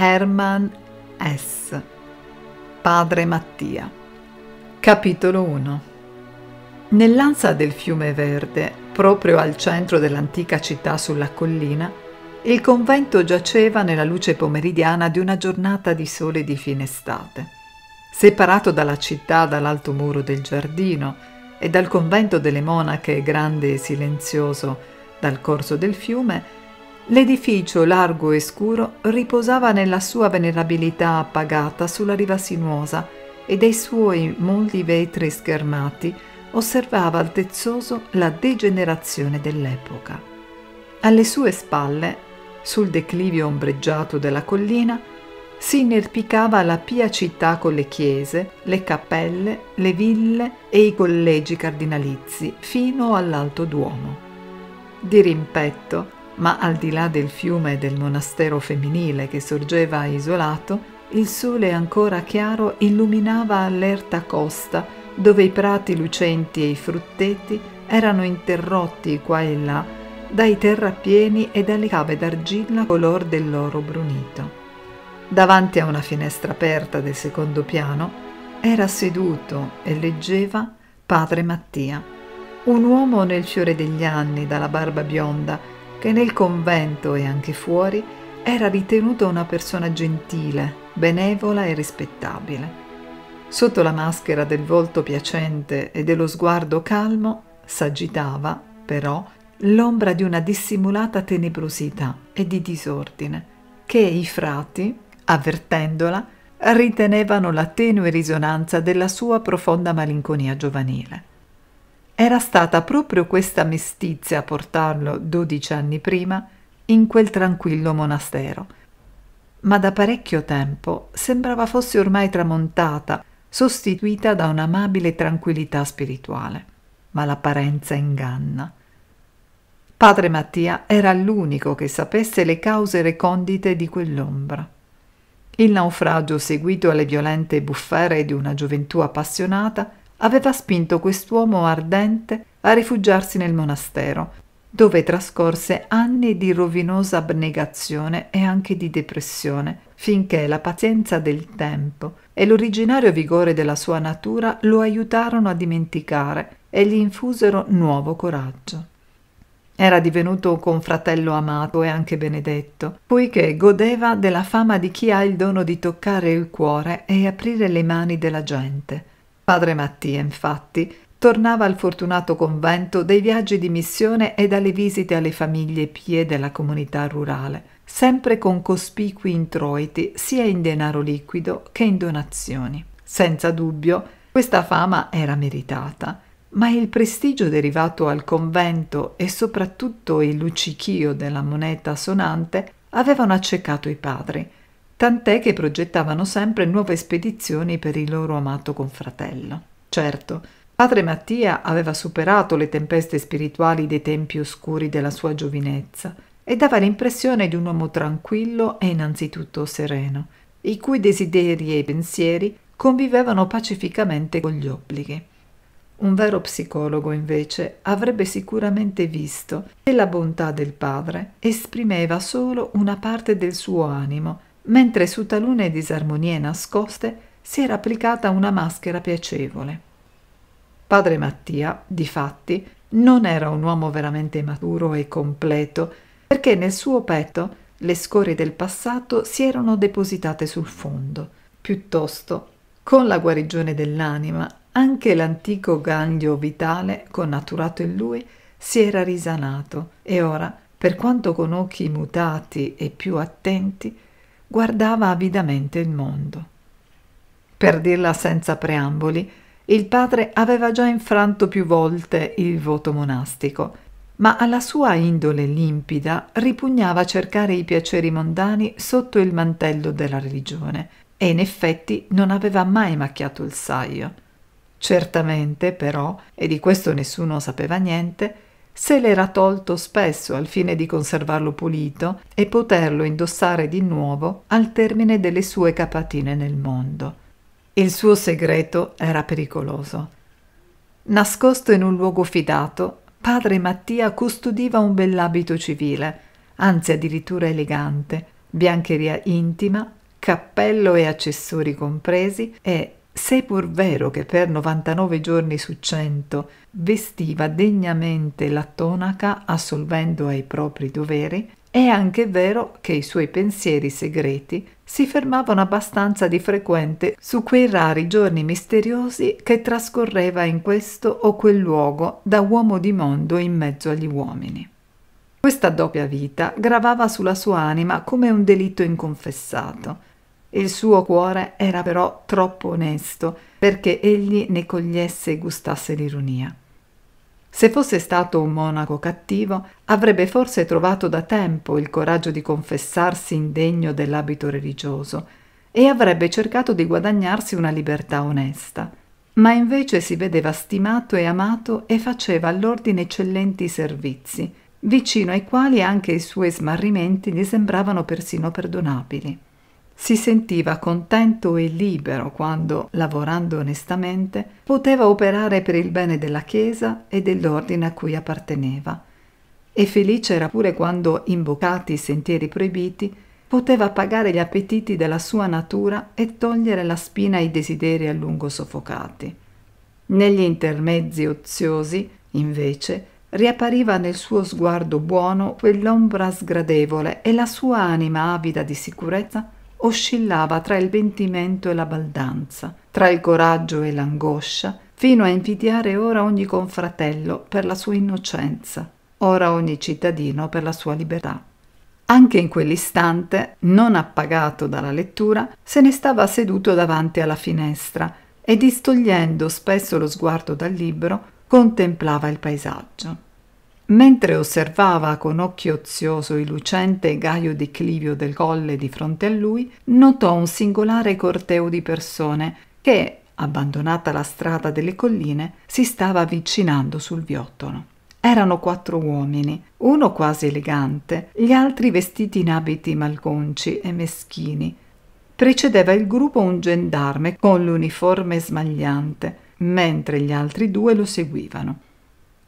Herman S. Padre Mattia. Capitolo 1 Nell'ansa del fiume Verde, proprio al centro dell'antica città sulla collina, il convento giaceva nella luce pomeridiana di una giornata di sole di fine estate. Separato dalla città dall'alto muro del giardino e dal convento delle monache grande e silenzioso dal corso del fiume, L'edificio largo e scuro riposava nella sua venerabilità appagata sulla riva sinuosa e dai suoi molti vetri schermati osservava altezzoso la degenerazione dell'epoca. Alle sue spalle, sul declivio ombreggiato della collina, si inerpicava la pia città con le chiese, le cappelle, le ville e i collegi cardinalizi fino all'Alto Duomo. Di rimpetto, ma al di là del fiume del monastero femminile che sorgeva isolato, il sole ancora chiaro illuminava allerta costa, dove i prati lucenti e i frutteti erano interrotti qua e là dai terrapieni e dalle cave d'argilla color dell'oro brunito. Davanti a una finestra aperta del secondo piano era seduto e leggeva padre Mattia, un uomo nel fiore degli anni dalla barba bionda che nel convento e anche fuori era ritenuta una persona gentile, benevola e rispettabile. Sotto la maschera del volto piacente e dello sguardo calmo s'agitava, però, l'ombra di una dissimulata tenebrosità e di disordine, che i frati, avvertendola, ritenevano la tenue risonanza della sua profonda malinconia giovanile. Era stata proprio questa mestizia a portarlo, dodici anni prima, in quel tranquillo monastero. Ma da parecchio tempo sembrava fosse ormai tramontata, sostituita da un'amabile tranquillità spirituale. Ma l'apparenza inganna. Padre Mattia era l'unico che sapesse le cause recondite di quell'ombra. Il naufragio seguito alle violente buffere di una gioventù appassionata aveva spinto quest'uomo ardente a rifugiarsi nel monastero, dove trascorse anni di rovinosa abnegazione e anche di depressione, finché la pazienza del tempo e l'originario vigore della sua natura lo aiutarono a dimenticare e gli infusero nuovo coraggio. Era divenuto un confratello amato e anche benedetto, poiché godeva della fama di chi ha il dono di toccare il cuore e aprire le mani della gente Padre Mattia, infatti, tornava al fortunato convento dai viaggi di missione e dalle visite alle famiglie pie della comunità rurale, sempre con cospicui introiti sia in denaro liquido che in donazioni. Senza dubbio, questa fama era meritata, ma il prestigio derivato al convento e soprattutto il luccichio della moneta sonante avevano accecato i padri, tant'è che progettavano sempre nuove spedizioni per il loro amato confratello. Certo, padre Mattia aveva superato le tempeste spirituali dei tempi oscuri della sua giovinezza e dava l'impressione di un uomo tranquillo e innanzitutto sereno, i cui desideri e pensieri convivevano pacificamente con gli obblighi. Un vero psicologo, invece, avrebbe sicuramente visto che la bontà del padre esprimeva solo una parte del suo animo mentre su talune disarmonie nascoste si era applicata una maschera piacevole. Padre Mattia, difatti, non era un uomo veramente maturo e completo, perché nel suo petto le scorie del passato si erano depositate sul fondo. Piuttosto, con la guarigione dell'anima, anche l'antico ganglio vitale, connaturato in lui, si era risanato e ora, per quanto con occhi mutati e più attenti, guardava avidamente il mondo. Per dirla senza preamboli, il padre aveva già infranto più volte il voto monastico, ma alla sua indole limpida ripugnava cercare i piaceri mondani sotto il mantello della religione e in effetti non aveva mai macchiato il saio. Certamente, però, e di questo nessuno sapeva niente, se l'era tolto spesso al fine di conservarlo pulito e poterlo indossare di nuovo al termine delle sue capatine nel mondo. Il suo segreto era pericoloso. Nascosto in un luogo fidato, padre Mattia custodiva un bell'abito civile, anzi addirittura elegante, biancheria intima, cappello e accessori compresi e se pur vero che per 99 giorni su 100 vestiva degnamente la tonaca assolvendo ai propri doveri, è anche vero che i suoi pensieri segreti si fermavano abbastanza di frequente su quei rari giorni misteriosi che trascorreva in questo o quel luogo da uomo di mondo in mezzo agli uomini. Questa doppia vita gravava sulla sua anima come un delitto inconfessato il suo cuore era però troppo onesto perché egli ne cogliesse e gustasse l'ironia. Se fosse stato un monaco cattivo, avrebbe forse trovato da tempo il coraggio di confessarsi indegno dell'abito religioso e avrebbe cercato di guadagnarsi una libertà onesta. Ma invece si vedeva stimato e amato e faceva all'ordine eccellenti servizi, vicino ai quali anche i suoi smarrimenti gli sembravano persino perdonabili. Si sentiva contento e libero quando, lavorando onestamente, poteva operare per il bene della Chiesa e dell'ordine a cui apparteneva. E felice era pure quando, invocati i sentieri proibiti, poteva pagare gli appetiti della sua natura e togliere la spina ai desideri a lungo soffocati. Negli intermezzi oziosi, invece, riappariva nel suo sguardo buono quell'ombra sgradevole e la sua anima avida di sicurezza oscillava tra il pentimento e la baldanza, tra il coraggio e l'angoscia, fino a invidiare ora ogni confratello per la sua innocenza, ora ogni cittadino per la sua libertà. Anche in quell'istante, non appagato dalla lettura, se ne stava seduto davanti alla finestra e distogliendo spesso lo sguardo dal libro, contemplava il paesaggio. Mentre osservava con occhio ozioso il lucente gaio declivio del colle di fronte a lui, notò un singolare corteo di persone che, abbandonata la strada delle colline, si stava avvicinando sul viottolo. Erano quattro uomini, uno quasi elegante, gli altri vestiti in abiti malconci e meschini. Precedeva il gruppo un gendarme con l'uniforme smagliante, mentre gli altri due lo seguivano.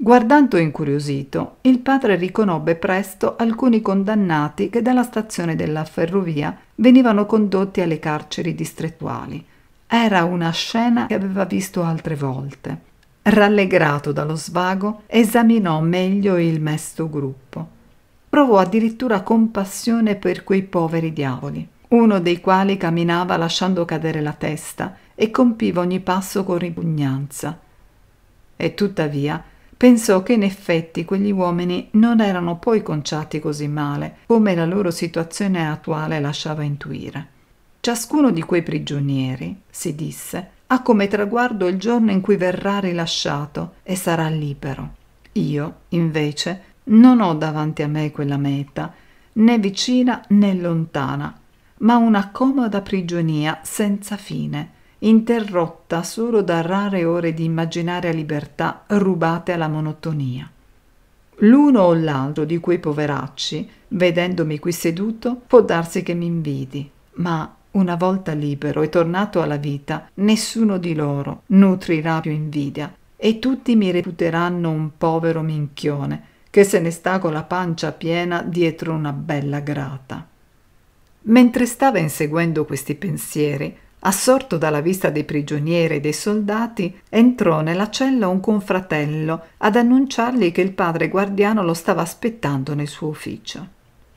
Guardando incuriosito, il padre riconobbe presto alcuni condannati che dalla stazione della ferrovia venivano condotti alle carceri distrettuali. Era una scena che aveva visto altre volte. Rallegrato dallo svago, esaminò meglio il mesto gruppo. Provò addirittura compassione per quei poveri diavoli, uno dei quali camminava lasciando cadere la testa e compiva ogni passo con ripugnanza. E tuttavia pensò che in effetti quegli uomini non erano poi conciati così male come la loro situazione attuale lasciava intuire. Ciascuno di quei prigionieri, si disse, ha come traguardo il giorno in cui verrà rilasciato e sarà libero. Io, invece, non ho davanti a me quella meta, né vicina né lontana, ma una comoda prigionia senza fine, interrotta solo da rare ore di immaginaria libertà rubate alla monotonia. L'uno o l'altro di quei poveracci, vedendomi qui seduto, può darsi che mi invidi, ma una volta libero e tornato alla vita, nessuno di loro nutrirà più invidia e tutti mi reputeranno un povero minchione che se ne sta con la pancia piena dietro una bella grata. Mentre stava inseguendo questi pensieri, Assorto dalla vista dei prigionieri e dei soldati, entrò nella cella un confratello ad annunciargli che il padre guardiano lo stava aspettando nel suo ufficio.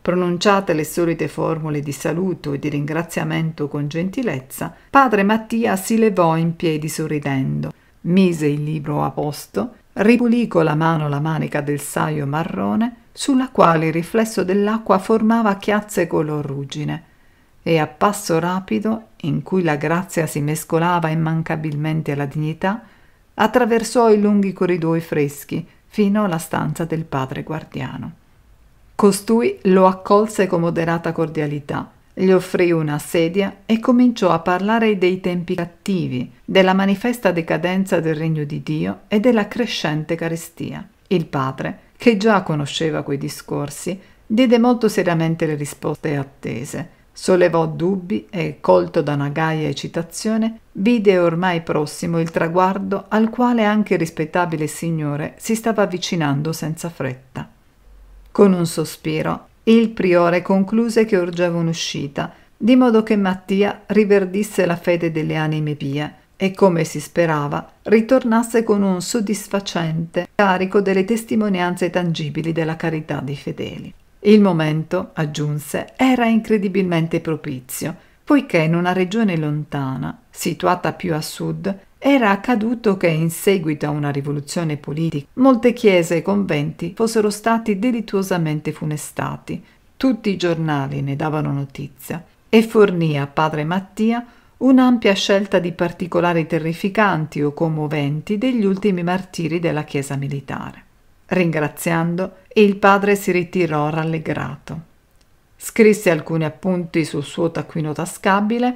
Pronunciate le solite formule di saluto e di ringraziamento con gentilezza, padre Mattia si levò in piedi sorridendo, mise il libro a posto, ripulì con la mano la manica del saio marrone, sulla quale il riflesso dell'acqua formava chiazze color ruggine, e a passo rapido, in cui la grazia si mescolava immancabilmente alla dignità, attraversò i lunghi corridoi freschi fino alla stanza del padre guardiano. Costui lo accolse con moderata cordialità, gli offrì una sedia e cominciò a parlare dei tempi cattivi, della manifesta decadenza del regno di Dio e della crescente carestia. Il padre, che già conosceva quei discorsi, diede molto seriamente le risposte attese Sollevò dubbi e, colto da una gaia eccitazione, vide ormai prossimo il traguardo al quale anche il rispettabile signore si stava avvicinando senza fretta. Con un sospiro, il priore concluse che urgeva un'uscita, di modo che Mattia riverdisse la fede delle anime pie e, come si sperava, ritornasse con un soddisfacente carico delle testimonianze tangibili della carità dei fedeli. Il momento, aggiunse, era incredibilmente propizio, poiché in una regione lontana, situata più a sud, era accaduto che in seguito a una rivoluzione politica molte chiese e conventi fossero stati delittuosamente funestati. Tutti i giornali ne davano notizia e fornì a padre Mattia un'ampia scelta di particolari terrificanti o commoventi degli ultimi martiri della Chiesa militare. Ringraziando, il padre si ritirò rallegrato. Scrisse alcuni appunti sul suo taccuino tascabile,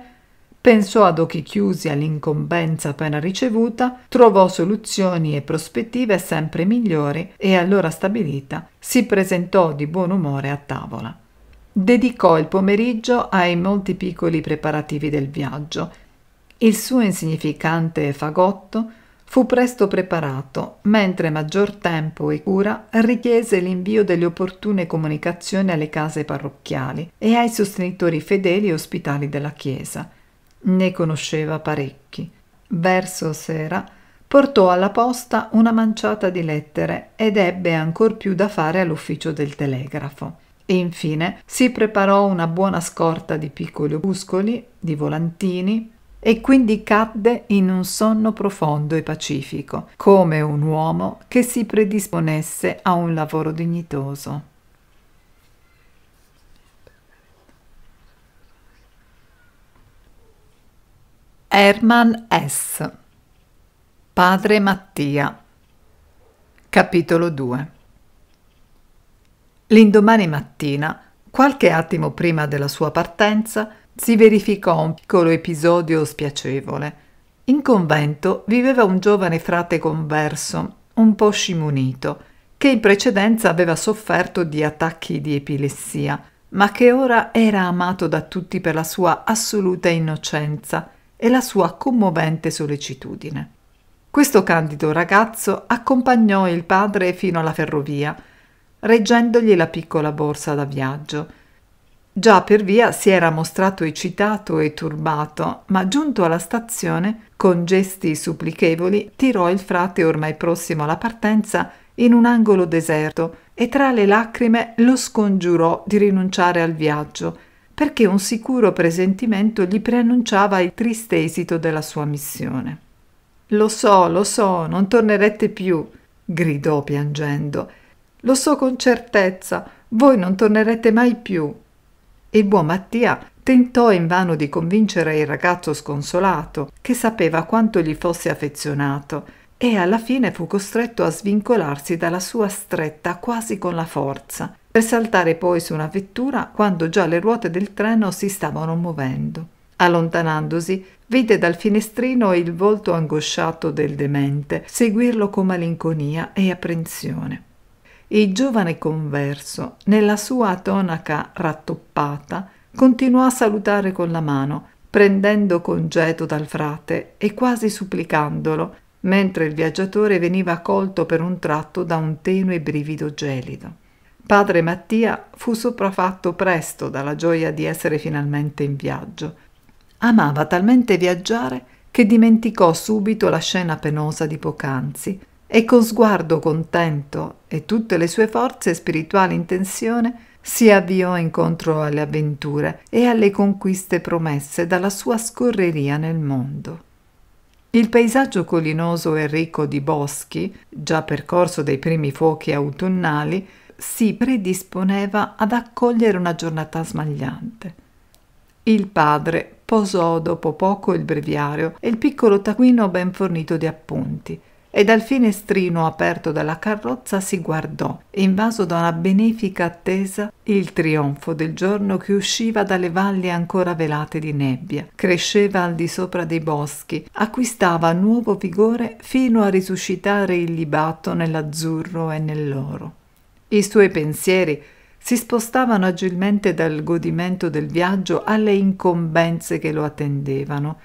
pensò ad occhi chiusi all'incombenza appena ricevuta, trovò soluzioni e prospettive sempre migliori e allora stabilita si presentò di buon umore a tavola. Dedicò il pomeriggio ai molti piccoli preparativi del viaggio. Il suo insignificante fagotto Fu presto preparato, mentre maggior tempo e cura richiese l'invio delle opportune comunicazioni alle case parrocchiali e ai sostenitori fedeli e ospitali della Chiesa. Ne conosceva parecchi. Verso sera portò alla posta una manciata di lettere ed ebbe ancor più da fare all'ufficio del telegrafo. infine si preparò una buona scorta di piccoli opuscoli, di volantini, e quindi cadde in un sonno profondo e pacifico, come un uomo che si predisponesse a un lavoro dignitoso. Herman S. Padre Mattia. Capitolo 2. L'indomani mattina, qualche attimo prima della sua partenza, si verificò un piccolo episodio spiacevole. In convento viveva un giovane frate converso, un po' scimunito, che in precedenza aveva sofferto di attacchi di epilessia, ma che ora era amato da tutti per la sua assoluta innocenza e la sua commovente sollecitudine. Questo candido ragazzo accompagnò il padre fino alla ferrovia, reggendogli la piccola borsa da viaggio, Già per via si era mostrato eccitato e turbato, ma giunto alla stazione, con gesti supplichevoli, tirò il frate ormai prossimo alla partenza in un angolo deserto e tra le lacrime lo scongiurò di rinunciare al viaggio, perché un sicuro presentimento gli preannunciava il triste esito della sua missione. Lo so, lo so, non tornerete più, gridò piangendo. Lo so con certezza, voi non tornerete mai più. Il buon Mattia tentò invano di convincere il ragazzo sconsolato, che sapeva quanto gli fosse affezionato, e alla fine fu costretto a svincolarsi dalla sua stretta quasi con la forza, per saltare poi su una vettura quando già le ruote del treno si stavano muovendo. Allontanandosi, vide dal finestrino il volto angosciato del demente seguirlo con malinconia e apprensione. Il giovane converso, nella sua tonaca rattoppata, continuò a salutare con la mano, prendendo congedo dal frate e quasi supplicandolo, mentre il viaggiatore veniva colto per un tratto da un tenue brivido gelido. Padre Mattia fu sopraffatto presto dalla gioia di essere finalmente in viaggio. Amava talmente viaggiare che dimenticò subito la scena penosa di poc'anzi e con sguardo contento e tutte le sue forze spirituali in tensione si avviò incontro alle avventure e alle conquiste promesse dalla sua scorreria nel mondo. Il paesaggio collinoso e ricco di boschi, già percorso dai primi fuochi autunnali, si predisponeva ad accogliere una giornata smagliante. Il padre posò dopo poco il breviario e il piccolo taccuino ben fornito di appunti, e dal finestrino aperto dalla carrozza si guardò, invaso da una benefica attesa, il trionfo del giorno che usciva dalle valli ancora velate di nebbia, cresceva al di sopra dei boschi, acquistava nuovo vigore fino a risuscitare il libato nell'azzurro e nell'oro. I suoi pensieri si spostavano agilmente dal godimento del viaggio alle incombenze che lo attendevano,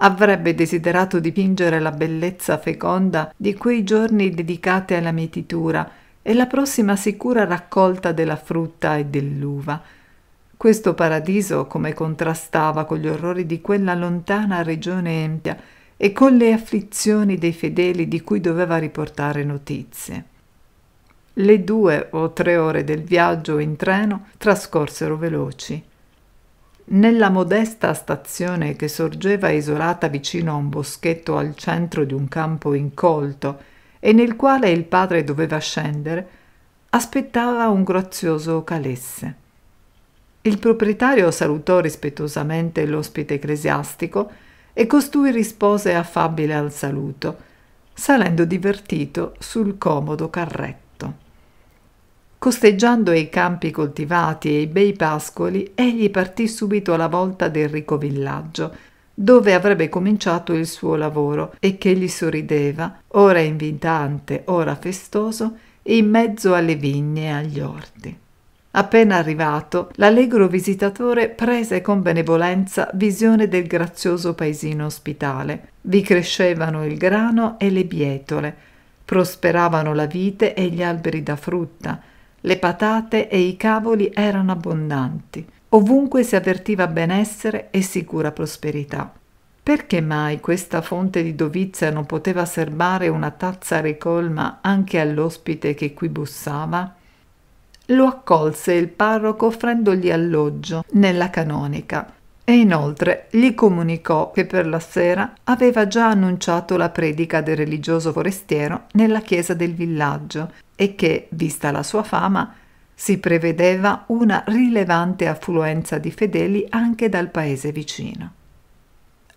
Avrebbe desiderato dipingere la bellezza feconda di quei giorni dedicati alla mietitura e la prossima sicura raccolta della frutta e dell'uva. Questo paradiso come contrastava con gli orrori di quella lontana regione empia e con le afflizioni dei fedeli di cui doveva riportare notizie. Le due o tre ore del viaggio in treno trascorsero veloci. Nella modesta stazione che sorgeva isolata vicino a un boschetto al centro di un campo incolto e nel quale il padre doveva scendere, aspettava un grazioso calesse. Il proprietario salutò rispettosamente l'ospite ecclesiastico e costui rispose affabile al saluto, salendo divertito sul comodo carretto. Costeggiando i campi coltivati e i bei pascoli, egli partì subito alla volta del ricco villaggio, dove avrebbe cominciato il suo lavoro e che gli sorrideva, ora invitante, ora festoso, in mezzo alle vigne e agli orti. Appena arrivato, l'allegro visitatore prese con benevolenza visione del grazioso paesino ospitale. Vi crescevano il grano e le bietole, prosperavano la vite e gli alberi da frutta, le patate e i cavoli erano abbondanti. Ovunque si avvertiva benessere e sicura prosperità. Perché mai questa fonte di dovizia non poteva serbare una tazza ricolma anche all'ospite che qui bussava? Lo accolse il parroco offrendogli alloggio nella canonica e inoltre gli comunicò che per la sera aveva già annunciato la predica del religioso forestiero nella chiesa del villaggio e che, vista la sua fama, si prevedeva una rilevante affluenza di fedeli anche dal paese vicino.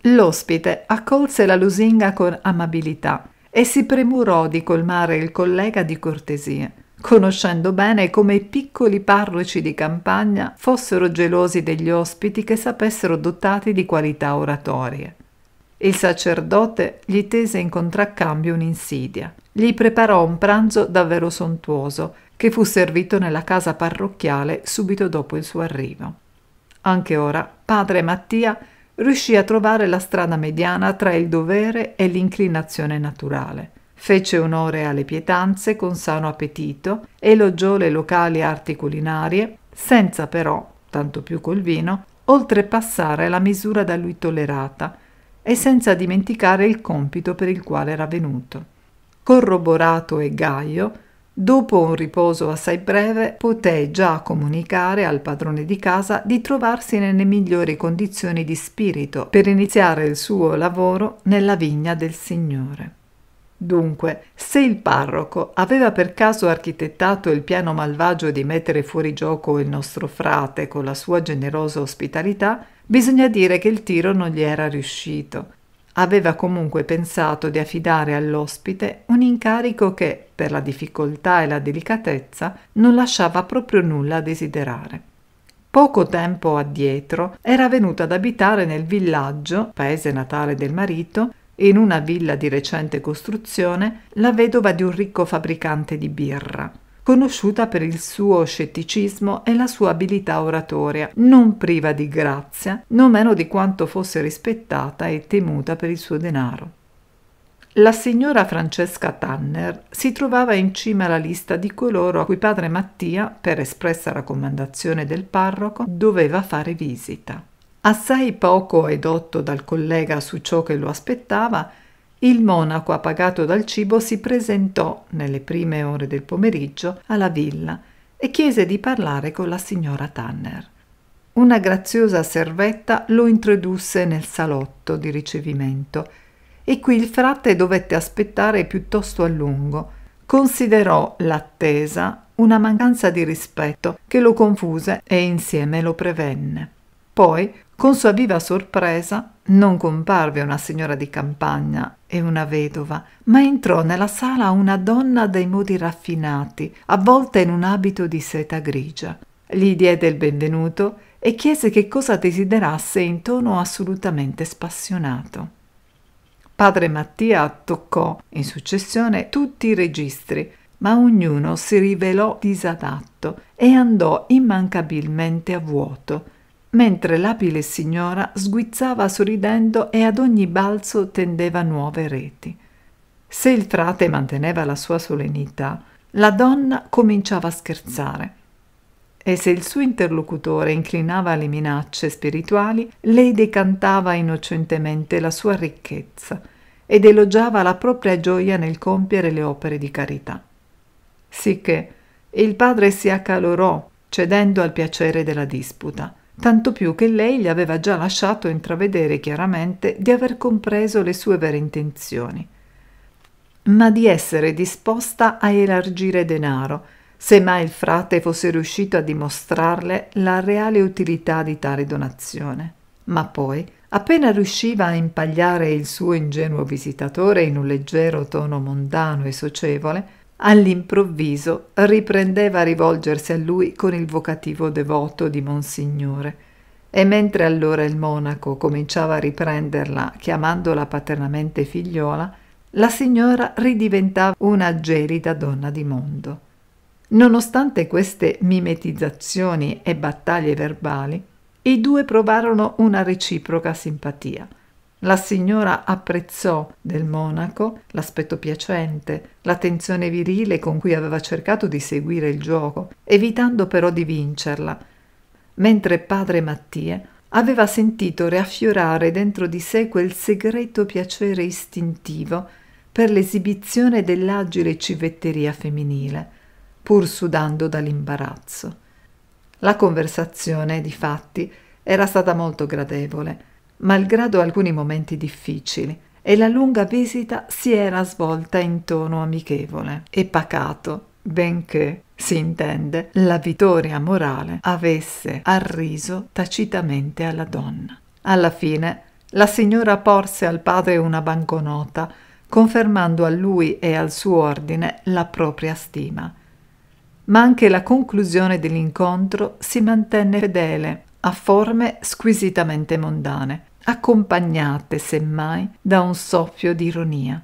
L'ospite accolse la lusinga con amabilità e si premurò di colmare il collega di cortesie conoscendo bene come i piccoli parroci di campagna fossero gelosi degli ospiti che sapessero dotati di qualità oratorie. Il sacerdote gli tese in contraccambio un'insidia. Gli preparò un pranzo davvero sontuoso, che fu servito nella casa parrocchiale subito dopo il suo arrivo. Anche ora, padre Mattia riuscì a trovare la strada mediana tra il dovere e l'inclinazione naturale. Fece onore alle pietanze con sano appetito, elogiò le locali arti culinarie, senza però, tanto più col vino, oltrepassare la misura da lui tollerata e senza dimenticare il compito per il quale era venuto. Corroborato e gaio, Dopo un riposo assai breve, poté già comunicare al padrone di casa di trovarsi nelle migliori condizioni di spirito per iniziare il suo lavoro nella vigna del Signore. Dunque, se il parroco aveva per caso architettato il piano malvagio di mettere fuori gioco il nostro frate con la sua generosa ospitalità, bisogna dire che il tiro non gli era riuscito. Aveva comunque pensato di affidare all'ospite un incarico che, per la difficoltà e la delicatezza, non lasciava proprio nulla a desiderare. Poco tempo addietro era venuta ad abitare nel villaggio, paese natale del marito, in una villa di recente costruzione, la vedova di un ricco fabbricante di birra conosciuta per il suo scetticismo e la sua abilità oratoria, non priva di grazia, non meno di quanto fosse rispettata e temuta per il suo denaro. La signora Francesca Tanner si trovava in cima alla lista di coloro a cui padre Mattia, per espressa raccomandazione del parroco, doveva fare visita. Assai poco e dotto dal collega su ciò che lo aspettava, il monaco appagato dal cibo si presentò nelle prime ore del pomeriggio alla villa e chiese di parlare con la signora Tanner. Una graziosa servetta lo introdusse nel salotto di ricevimento e qui il frate dovette aspettare piuttosto a lungo. Considerò l'attesa una mancanza di rispetto che lo confuse e insieme lo prevenne. Poi con sua viva sorpresa non comparve una signora di campagna e una vedova, ma entrò nella sala una donna dai modi raffinati, avvolta in un abito di seta grigia. Gli diede il benvenuto e chiese che cosa desiderasse in tono assolutamente spassionato. Padre Mattia toccò in successione tutti i registri, ma ognuno si rivelò disadatto e andò immancabilmente a vuoto, mentre l'abile signora sguizzava sorridendo e ad ogni balzo tendeva nuove reti. Se il frate manteneva la sua solennità, la donna cominciava a scherzare. E se il suo interlocutore inclinava le minacce spirituali, lei decantava innocentemente la sua ricchezza ed elogiava la propria gioia nel compiere le opere di carità. Sicché il padre si accalorò, cedendo al piacere della disputa tanto più che lei gli aveva già lasciato intravedere chiaramente di aver compreso le sue vere intenzioni, ma di essere disposta a elargire denaro, se mai il frate fosse riuscito a dimostrarle la reale utilità di tale donazione. Ma poi, appena riusciva a impagliare il suo ingenuo visitatore in un leggero tono mondano e socievole, all'improvviso riprendeva a rivolgersi a lui con il vocativo devoto di Monsignore. E mentre allora il monaco cominciava a riprenderla, chiamandola paternamente figliola, la signora ridiventava una gelida donna di mondo. Nonostante queste mimetizzazioni e battaglie verbali, i due provarono una reciproca simpatia – la signora apprezzò del monaco l'aspetto piacente, l'attenzione virile con cui aveva cercato di seguire il gioco, evitando però di vincerla, mentre padre Mattie aveva sentito riaffiorare dentro di sé quel segreto piacere istintivo per l'esibizione dell'agile civetteria femminile, pur sudando dall'imbarazzo. La conversazione, difatti, era stata molto gradevole malgrado alcuni momenti difficili, e la lunga visita si era svolta in tono amichevole e pacato, benché, si intende, la vittoria morale avesse arriso tacitamente alla donna. Alla fine la signora porse al padre una banconota, confermando a lui e al suo ordine la propria stima. Ma anche la conclusione dell'incontro si mantenne fedele a forme squisitamente mondane, accompagnate semmai da un soffio di ironia.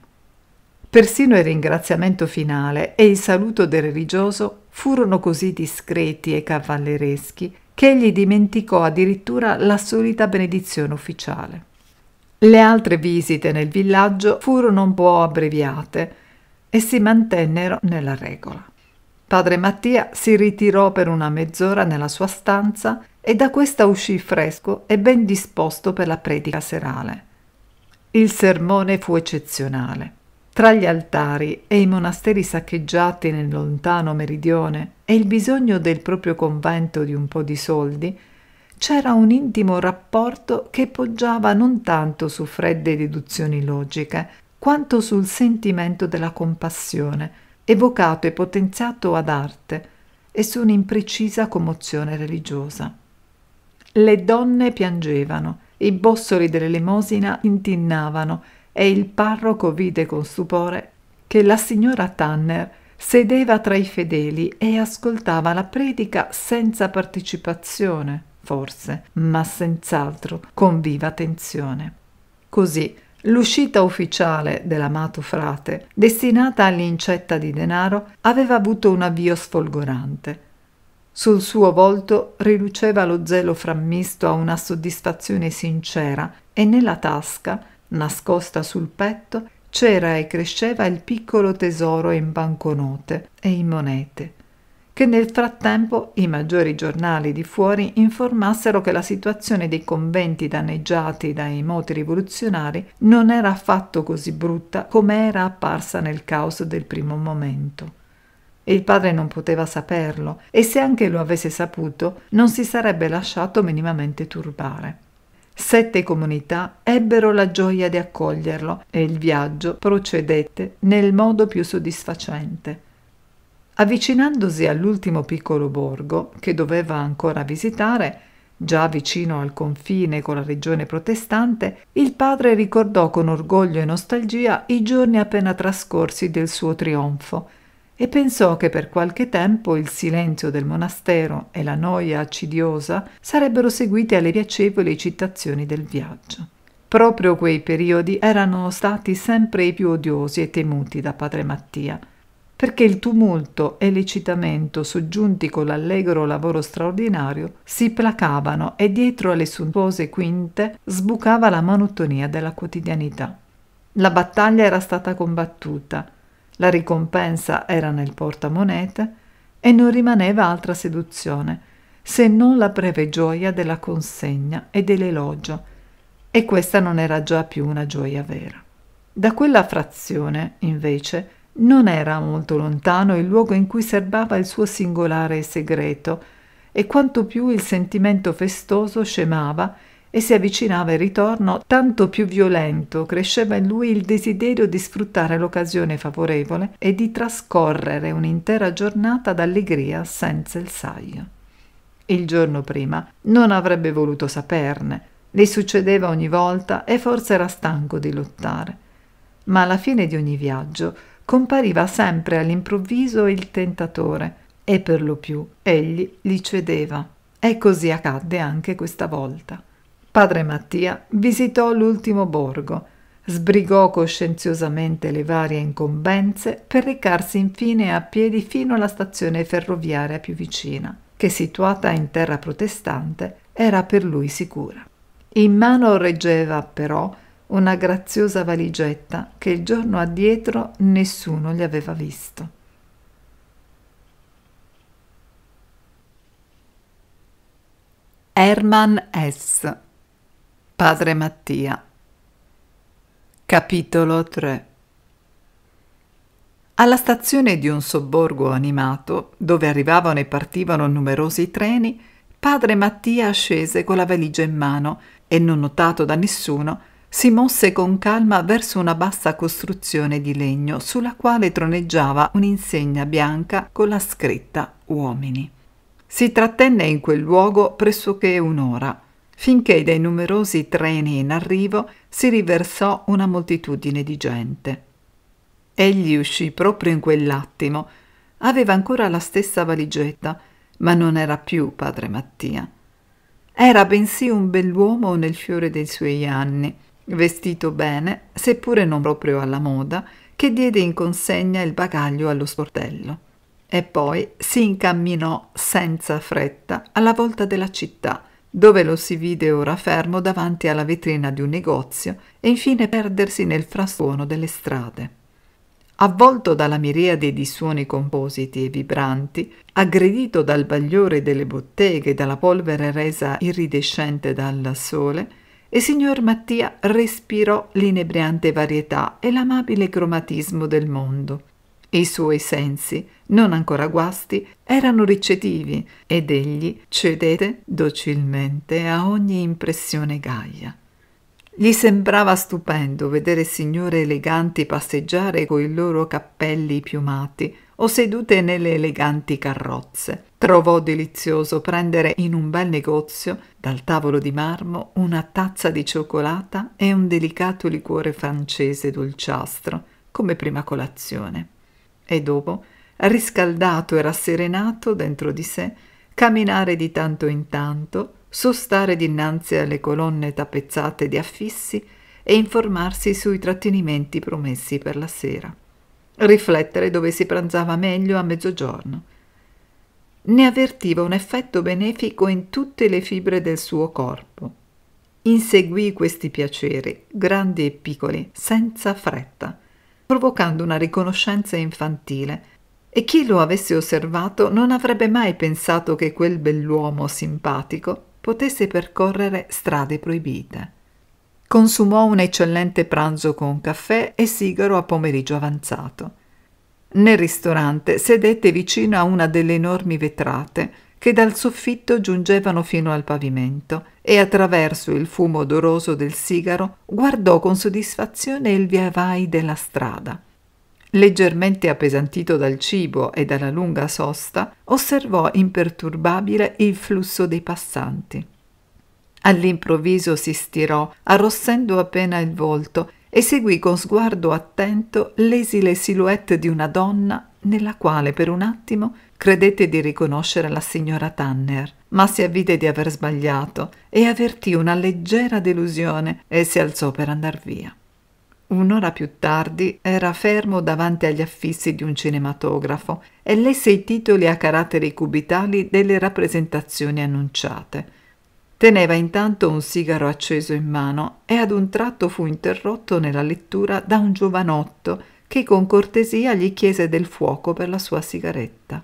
Persino il ringraziamento finale e il saluto del religioso furono così discreti e cavallereschi che egli dimenticò addirittura la solita benedizione ufficiale. Le altre visite nel villaggio furono un po' abbreviate e si mantennero nella regola. Padre Mattia si ritirò per una mezz'ora nella sua stanza e da questa uscì fresco e ben disposto per la predica serale. Il sermone fu eccezionale. Tra gli altari e i monasteri saccheggiati nel lontano meridione e il bisogno del proprio convento di un po' di soldi, c'era un intimo rapporto che poggiava non tanto su fredde deduzioni logiche, quanto sul sentimento della compassione evocato e potenziato ad arte e su un'imprecisa commozione religiosa. Le donne piangevano, i bossoli dell'elemosina intinnavano e il parroco vide con stupore che la signora Tanner sedeva tra i fedeli e ascoltava la predica senza partecipazione, forse, ma senz'altro con viva attenzione. Così L'uscita ufficiale dell'amato frate, destinata all'incetta di denaro, aveva avuto un avvio sfolgorante. Sul suo volto riluceva lo zelo frammisto a una soddisfazione sincera e nella tasca, nascosta sul petto, c'era e cresceva il piccolo tesoro in banconote e in monete che nel frattempo i maggiori giornali di fuori informassero che la situazione dei conventi danneggiati dai moti rivoluzionari non era affatto così brutta come era apparsa nel caos del primo momento. Il padre non poteva saperlo e se anche lo avesse saputo non si sarebbe lasciato minimamente turbare. Sette comunità ebbero la gioia di accoglierlo e il viaggio procedette nel modo più soddisfacente. Avvicinandosi all'ultimo piccolo borgo che doveva ancora visitare, già vicino al confine con la regione protestante, il padre ricordò con orgoglio e nostalgia i giorni appena trascorsi del suo trionfo e pensò che per qualche tempo il silenzio del monastero e la noia accidiosa sarebbero seguiti alle piacevoli citazioni del viaggio. Proprio quei periodi erano stati sempre i più odiosi e temuti da padre Mattia perché il tumulto e l'eccitamento soggiunti con l'allegro lavoro straordinario si placavano e dietro alle suntuose quinte sbucava la monotonia della quotidianità. La battaglia era stata combattuta, la ricompensa era nel portamonete e non rimaneva altra seduzione se non la breve gioia della consegna e dell'elogio, e questa non era già più una gioia vera. Da quella frazione, invece, non era molto lontano il luogo in cui serbava il suo singolare segreto, e quanto più il sentimento festoso scemava e si avvicinava il ritorno, tanto più violento cresceva in lui il desiderio di sfruttare l'occasione favorevole e di trascorrere un'intera giornata d'allegria senza il saio. Il giorno prima non avrebbe voluto saperne, le succedeva ogni volta e forse era stanco di lottare. Ma alla fine di ogni viaggio compariva sempre all'improvviso il tentatore e per lo più egli gli cedeva. E così accadde anche questa volta. Padre Mattia visitò l'ultimo borgo, sbrigò coscienziosamente le varie incombenze per recarsi infine a piedi fino alla stazione ferroviaria più vicina, che situata in terra protestante era per lui sicura. In mano reggeva però una graziosa valigetta che il giorno addietro nessuno gli aveva visto. Herman S. Padre Mattia. Capitolo 3 Alla stazione di un sobborgo animato, dove arrivavano e partivano numerosi treni, padre Mattia scese con la valigia in mano e, non notato da nessuno, si mosse con calma verso una bassa costruzione di legno sulla quale troneggiava un'insegna bianca con la scritta Uomini. Si trattenne in quel luogo pressoché un'ora, finché dai numerosi treni in arrivo si riversò una moltitudine di gente. Egli uscì proprio in quell'attimo. Aveva ancora la stessa valigetta, ma non era più padre Mattia. Era bensì un bell'uomo nel fiore dei suoi anni vestito bene, seppure non proprio alla moda, che diede in consegna il bagaglio allo sportello. E poi si incamminò senza fretta alla volta della città, dove lo si vide ora fermo davanti alla vetrina di un negozio e infine perdersi nel frastuono delle strade. Avvolto dalla miriade di suoni compositi e vibranti, aggredito dal bagliore delle botteghe e dalla polvere resa iridescente dal sole, e signor Mattia respirò l'inebriante varietà e l'amabile cromatismo del mondo. I suoi sensi, non ancora guasti, erano ricettivi ed egli cedette docilmente a ogni impressione gaia. Gli sembrava stupendo vedere signore eleganti passeggiare coi loro cappelli piumati, o sedute nelle eleganti carrozze. Trovò delizioso prendere in un bel negozio, dal tavolo di marmo, una tazza di cioccolata e un delicato liquore francese dolciastro, come prima colazione. E dopo, riscaldato e rasserenato dentro di sé, camminare di tanto in tanto, sostare dinanzi alle colonne tappezzate di affissi e informarsi sui trattenimenti promessi per la sera riflettere dove si pranzava meglio a mezzogiorno. Ne avvertiva un effetto benefico in tutte le fibre del suo corpo. Inseguì questi piaceri, grandi e piccoli, senza fretta, provocando una riconoscenza infantile, e chi lo avesse osservato non avrebbe mai pensato che quel bell'uomo simpatico potesse percorrere strade proibite. Consumò un eccellente pranzo con caffè e sigaro a pomeriggio avanzato. Nel ristorante sedette vicino a una delle enormi vetrate che dal soffitto giungevano fino al pavimento e attraverso il fumo odoroso del sigaro guardò con soddisfazione il via vai della strada. Leggermente appesantito dal cibo e dalla lunga sosta, osservò imperturbabile il flusso dei passanti. All'improvviso si stirò, arrossendo appena il volto, e seguì con sguardo attento l'esile silhouette di una donna nella quale per un attimo credette di riconoscere la signora Tanner, ma si avvide di aver sbagliato e avvertì una leggera delusione e si alzò per andar via. Un'ora più tardi era fermo davanti agli affissi di un cinematografo e lesse i titoli a caratteri cubitali delle rappresentazioni annunciate. Teneva intanto un sigaro acceso in mano e ad un tratto fu interrotto nella lettura da un giovanotto che con cortesia gli chiese del fuoco per la sua sigaretta.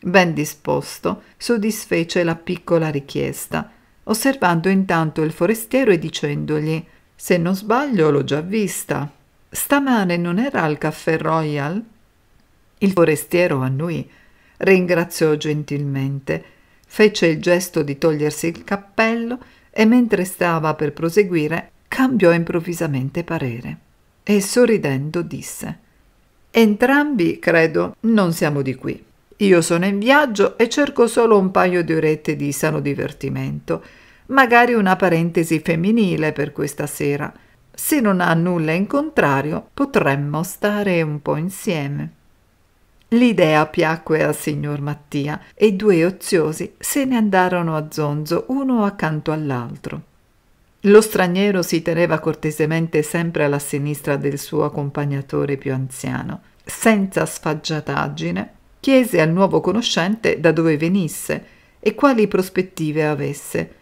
Ben disposto, soddisfece la piccola richiesta, osservando intanto il forestiero e dicendogli Se non sbaglio l'ho già vista. Stamane non era al caffè Royal? Il forestiero annui, ringraziò gentilmente Fece il gesto di togliersi il cappello e mentre stava per proseguire cambiò improvvisamente parere e sorridendo disse Entrambi, credo, non siamo di qui. Io sono in viaggio e cerco solo un paio di orette di sano divertimento, magari una parentesi femminile per questa sera. Se non ha nulla in contrario, potremmo stare un po' insieme. L'idea piacque al signor Mattia e i due oziosi se ne andarono a zonzo uno accanto all'altro. Lo straniero si teneva cortesemente sempre alla sinistra del suo accompagnatore più anziano. Senza sfaggiataggine, chiese al nuovo conoscente da dove venisse e quali prospettive avesse.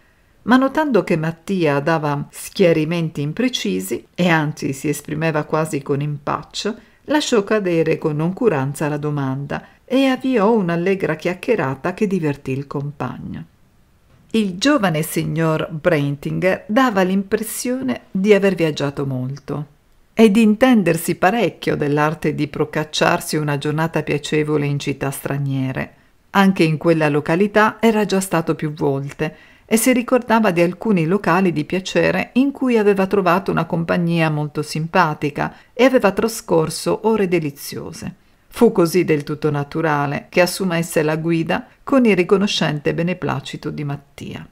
Ma notando che Mattia dava schiarimenti imprecisi e anzi si esprimeva quasi con impaccio, lasciò cadere con noncuranza la domanda e avviò un'allegra chiacchierata che divertì il compagno. Il giovane signor Brentinger dava l'impressione di aver viaggiato molto e di intendersi parecchio dell'arte di procacciarsi una giornata piacevole in città straniere. Anche in quella località era già stato più volte e si ricordava di alcuni locali di piacere in cui aveva trovato una compagnia molto simpatica e aveva trascorso ore deliziose. Fu così del tutto naturale che assumesse la guida con il riconoscente beneplacito di Mattia.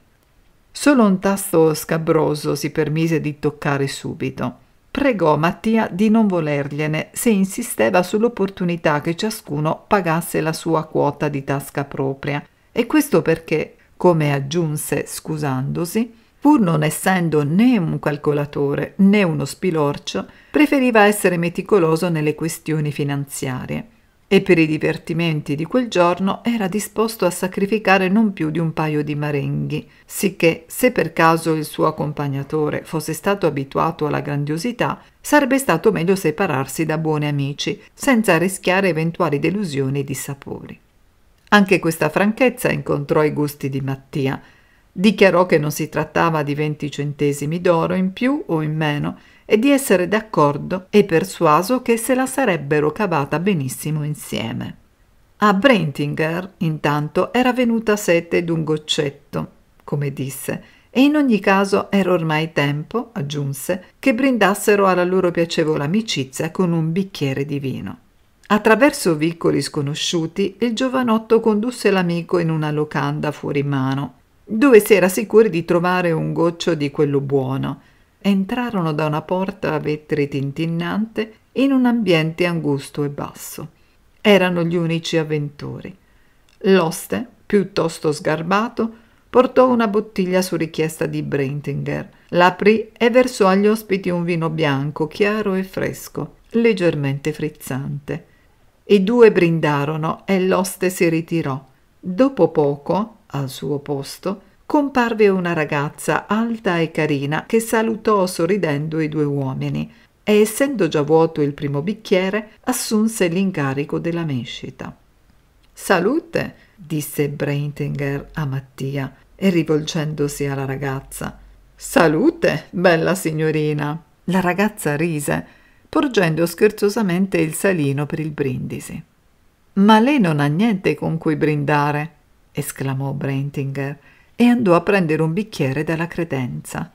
Solo un tasto scabroso si permise di toccare subito. Pregò Mattia di non volergliene se insisteva sull'opportunità che ciascuno pagasse la sua quota di tasca propria, e questo perché come aggiunse scusandosi, pur non essendo né un calcolatore né uno spilorcio, preferiva essere meticoloso nelle questioni finanziarie e per i divertimenti di quel giorno era disposto a sacrificare non più di un paio di marenghi, sicché se per caso il suo accompagnatore fosse stato abituato alla grandiosità, sarebbe stato meglio separarsi da buoni amici, senza rischiare eventuali delusioni e dissapori. Anche questa franchezza incontrò i gusti di Mattia. Dichiarò che non si trattava di venti centesimi d'oro in più o in meno e di essere d'accordo e persuaso che se la sarebbero cavata benissimo insieme. A Brentinger, intanto, era venuta sete d'un goccetto, come disse, e in ogni caso era ormai tempo, aggiunse, che brindassero alla loro piacevole amicizia con un bicchiere di vino. Attraverso vicoli sconosciuti, il giovanotto condusse l'amico in una locanda fuori mano, dove si era sicuri di trovare un goccio di quello buono. Entrarono da una porta a vetri tintinnante in un ambiente angusto e basso. Erano gli unici avventori. L'oste, piuttosto sgarbato, portò una bottiglia su richiesta di Brentinger, l'aprì e versò agli ospiti un vino bianco chiaro e fresco, leggermente frizzante. I due brindarono e l'oste si ritirò. Dopo poco, al suo posto, comparve una ragazza alta e carina che salutò sorridendo i due uomini e, essendo già vuoto il primo bicchiere, assunse l'incarico della mescita. Salute, disse Breintinger a Mattia e rivolgendosi alla ragazza. Salute, bella signorina. La ragazza rise porgendo scherzosamente il salino per il brindisi. Ma lei non ha niente con cui brindare, esclamò Brentinger e andò a prendere un bicchiere dalla credenza.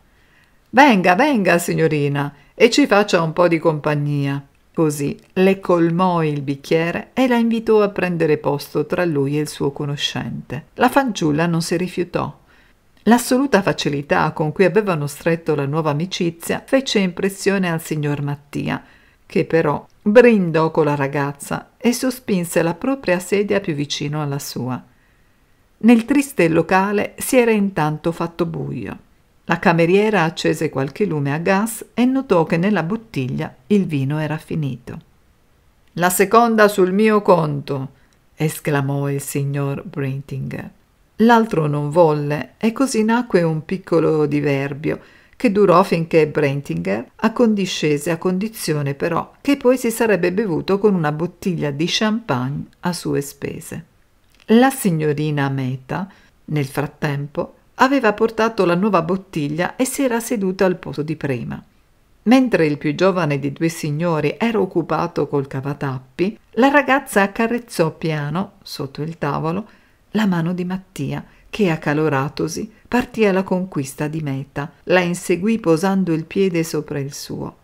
Venga, venga, signorina, e ci faccia un po' di compagnia. Così le colmò il bicchiere e la invitò a prendere posto tra lui e il suo conoscente. La fanciulla non si rifiutò. L'assoluta facilità con cui avevano stretto la nuova amicizia fece impressione al signor Mattia, che però brindò con la ragazza e sospinse la propria sedia più vicino alla sua. Nel triste locale si era intanto fatto buio. La cameriera accese qualche lume a gas e notò che nella bottiglia il vino era finito. La seconda sul mio conto, esclamò il signor Brintinger. L'altro non volle e così nacque un piccolo diverbio che durò finché Brentinger accondiscese a condizione però che poi si sarebbe bevuto con una bottiglia di champagne a sue spese. La signorina Meta, nel frattempo, aveva portato la nuova bottiglia e si era seduta al posto di prima. Mentre il più giovane dei due signori era occupato col cavatappi, la ragazza accarezzò piano, sotto il tavolo, la mano di Mattia che accaloratosi partì alla conquista di Meta, la inseguì posando il piede sopra il suo.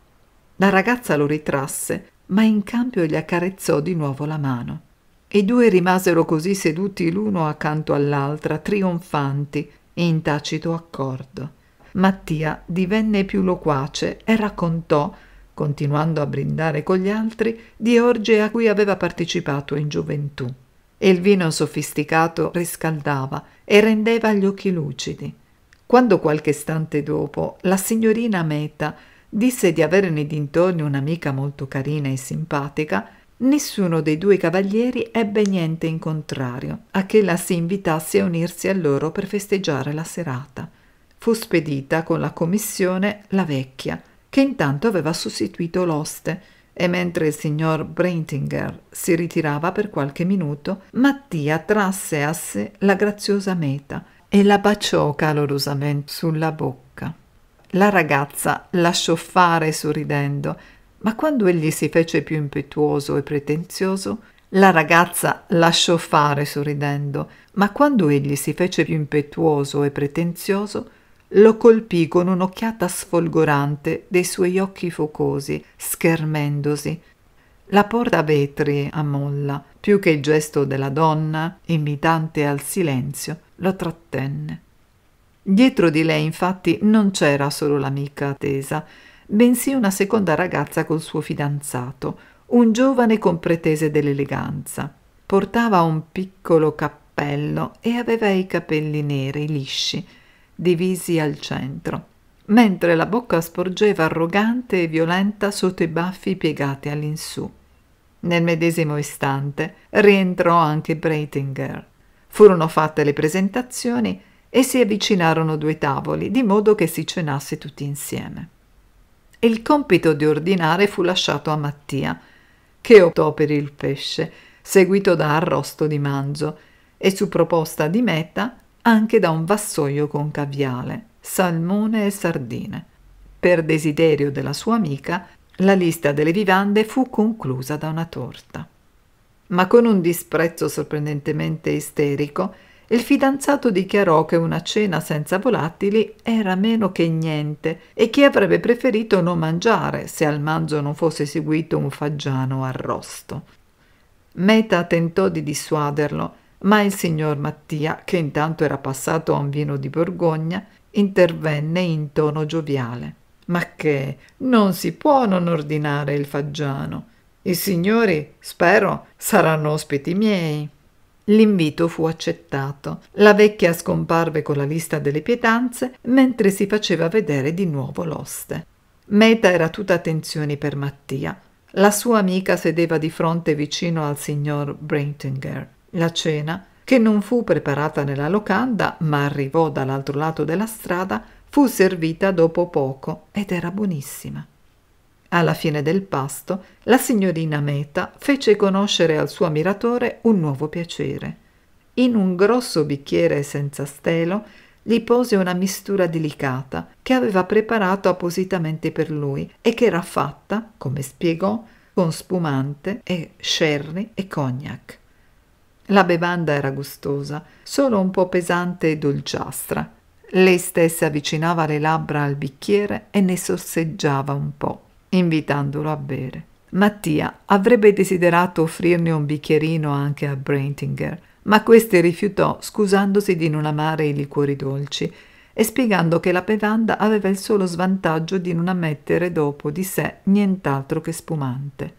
La ragazza lo ritrasse, ma in cambio gli accarezzò di nuovo la mano. I due rimasero così seduti l'uno accanto all'altra, trionfanti, e in tacito accordo. Mattia divenne più loquace e raccontò, continuando a brindare con gli altri, di orge a cui aveva partecipato in gioventù. E il vino sofisticato riscaldava e rendeva gli occhi lucidi. Quando qualche istante dopo la signorina Meta disse di avere nei dintorni un'amica molto carina e simpatica, nessuno dei due cavalieri ebbe niente in contrario a che la si invitasse a unirsi a loro per festeggiare la serata. Fu spedita con la commissione la vecchia, che intanto aveva sostituito l'oste, e mentre il signor Brintinger si ritirava per qualche minuto, Mattia trasse a sé la graziosa meta e la baciò calorosamente sulla bocca. La ragazza lasciò fare sorridendo, ma quando egli si fece più impetuoso e pretenzioso, la ragazza lasciò fare sorridendo, ma quando egli si fece più impetuoso e pretenzioso, lo colpì con un'occhiata sfolgorante dei suoi occhi focosi, schermendosi. La porta a vetri a molla, più che il gesto della donna, invitante al silenzio, lo trattenne. Dietro di lei, infatti, non c'era solo l'amica attesa, bensì una seconda ragazza col suo fidanzato, un giovane con pretese dell'eleganza. Portava un piccolo cappello e aveva i capelli neri lisci, divisi al centro, mentre la bocca sporgeva arrogante e violenta sotto i baffi piegati all'insù. Nel medesimo istante rientrò anche Breitinger. Furono fatte le presentazioni e si avvicinarono due tavoli, di modo che si cenasse tutti insieme. Il compito di ordinare fu lasciato a Mattia, che optò per il pesce, seguito da arrosto di manzo, e su proposta di Meta anche da un vassoio con caviale, salmone e sardine. Per desiderio della sua amica, la lista delle vivande fu conclusa da una torta. Ma con un disprezzo sorprendentemente isterico, il fidanzato dichiarò che una cena senza volatili era meno che niente e che avrebbe preferito non mangiare se al manzo non fosse seguito un fagiano arrosto. Meta tentò di dissuaderlo, ma il signor Mattia, che intanto era passato a un vino di Borgogna, intervenne in tono gioviale. Ma che non si può non ordinare il fagiano. I signori, spero, saranno ospiti miei. L'invito fu accettato. La vecchia scomparve con la lista delle pietanze mentre si faceva vedere di nuovo l'oste. Meta era tutta attenzione per Mattia. La sua amica sedeva di fronte vicino al signor Braintinger. La cena, che non fu preparata nella locanda, ma arrivò dall'altro lato della strada, fu servita dopo poco ed era buonissima. Alla fine del pasto, la signorina Meta fece conoscere al suo ammiratore un nuovo piacere. In un grosso bicchiere senza stelo gli pose una mistura delicata che aveva preparato appositamente per lui e che era fatta, come spiegò, con spumante e sherry e cognac. La bevanda era gustosa, solo un po' pesante e dolciastra. Lei stessa avvicinava le labbra al bicchiere e ne sorseggiava un po', invitandolo a bere. Mattia avrebbe desiderato offrirne un bicchierino anche a Brentinger, ma questi rifiutò scusandosi di non amare i liquori dolci e spiegando che la bevanda aveva il solo svantaggio di non ammettere dopo di sé nient'altro che spumante.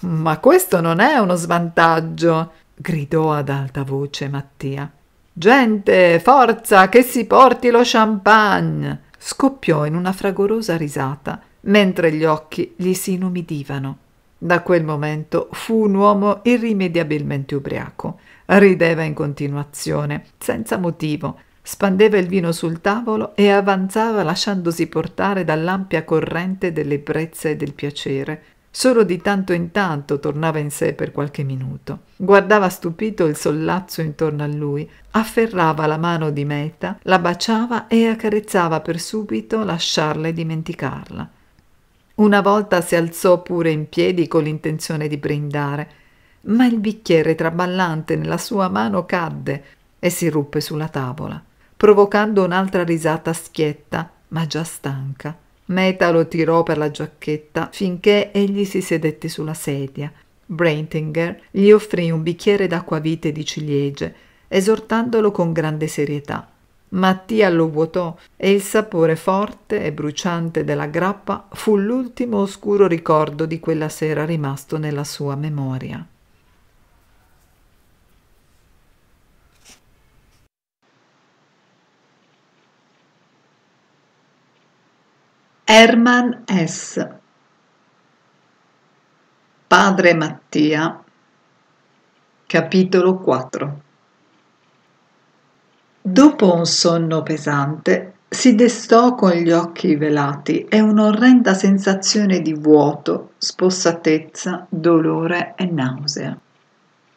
Ma questo non è uno svantaggio, gridò ad alta voce Mattia. Gente, forza, che si porti lo champagne! scoppiò in una fragorosa risata, mentre gli occhi gli si inumidivano. Da quel momento fu un uomo irrimediabilmente ubriaco. Rideva in continuazione, senza motivo, spandeva il vino sul tavolo e avanzava lasciandosi portare dall'ampia corrente dell'ebbrezza e del piacere, Solo di tanto in tanto tornava in sé per qualche minuto. Guardava stupito il sollazzo intorno a lui, afferrava la mano di Meta, la baciava e accarezzava per subito lasciarla e dimenticarla. Una volta si alzò pure in piedi con l'intenzione di brindare, ma il bicchiere traballante nella sua mano cadde e si ruppe sulla tavola, provocando un'altra risata schietta, ma già stanca. Meta lo tirò per la giacchetta finché egli si sedette sulla sedia. Breitinger gli offrì un bicchiere d'acquavite di ciliegie, esortandolo con grande serietà. Mattia lo vuotò e il sapore forte e bruciante della grappa fu l'ultimo oscuro ricordo di quella sera rimasto nella sua memoria. Herman S. Padre Mattia, capitolo 4 Dopo un sonno pesante, si destò con gli occhi velati e un'orrenda sensazione di vuoto, spossatezza, dolore e nausea.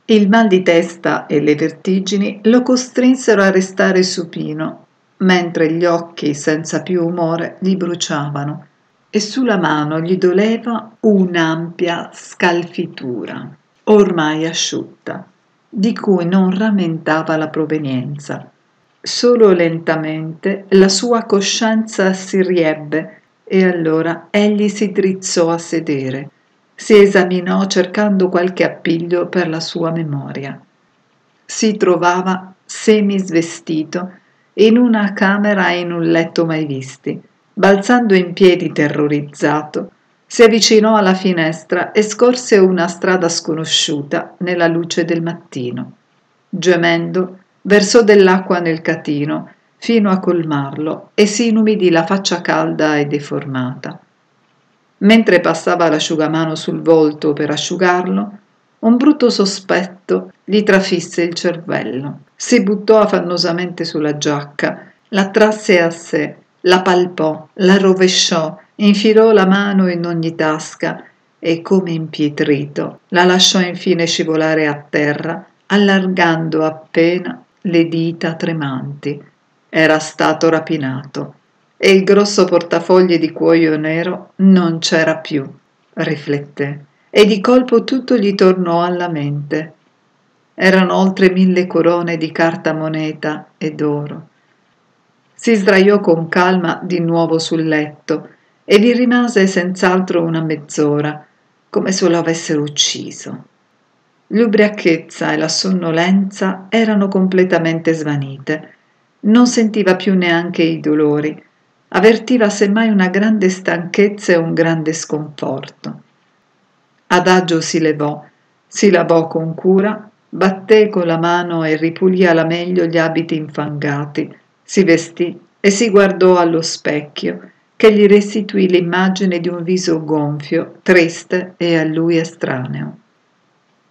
Il mal di testa e le vertigini lo costrinsero a restare supino mentre gli occhi senza più umore gli bruciavano e sulla mano gli doleva un'ampia scalfitura, ormai asciutta, di cui non rammentava la provenienza. Solo lentamente la sua coscienza si riebbe e allora egli si drizzò a sedere, si esaminò cercando qualche appiglio per la sua memoria. Si trovava semisvestito in una camera e in un letto mai visti. Balzando in piedi terrorizzato, si avvicinò alla finestra e scorse una strada sconosciuta nella luce del mattino. Gemendo, versò dell'acqua nel catino fino a colmarlo e si inumidì la faccia calda e deformata. Mentre passava l'asciugamano sul volto per asciugarlo, un brutto sospetto gli trafisse il cervello. Si buttò affannosamente sulla giacca, la trasse a sé, la palpò, la rovesciò, infilò la mano in ogni tasca e, come impietrito, la lasciò infine scivolare a terra, allargando appena le dita tremanti. Era stato rapinato e il grosso portafogli di cuoio nero non c'era più, rifletté e di colpo tutto gli tornò alla mente. Erano oltre mille corone di carta moneta e d'oro. Si sdraiò con calma di nuovo sul letto e vi rimase senz'altro una mezz'ora, come se lo avessero ucciso. L'ubriachezza e la sonnolenza erano completamente svanite. Non sentiva più neanche i dolori. Avvertiva semmai una grande stanchezza e un grande sconforto adagio si levò si lavò con cura batté con la mano e ripulì alla meglio gli abiti infangati si vestì e si guardò allo specchio che gli restituì l'immagine di un viso gonfio triste e a lui estraneo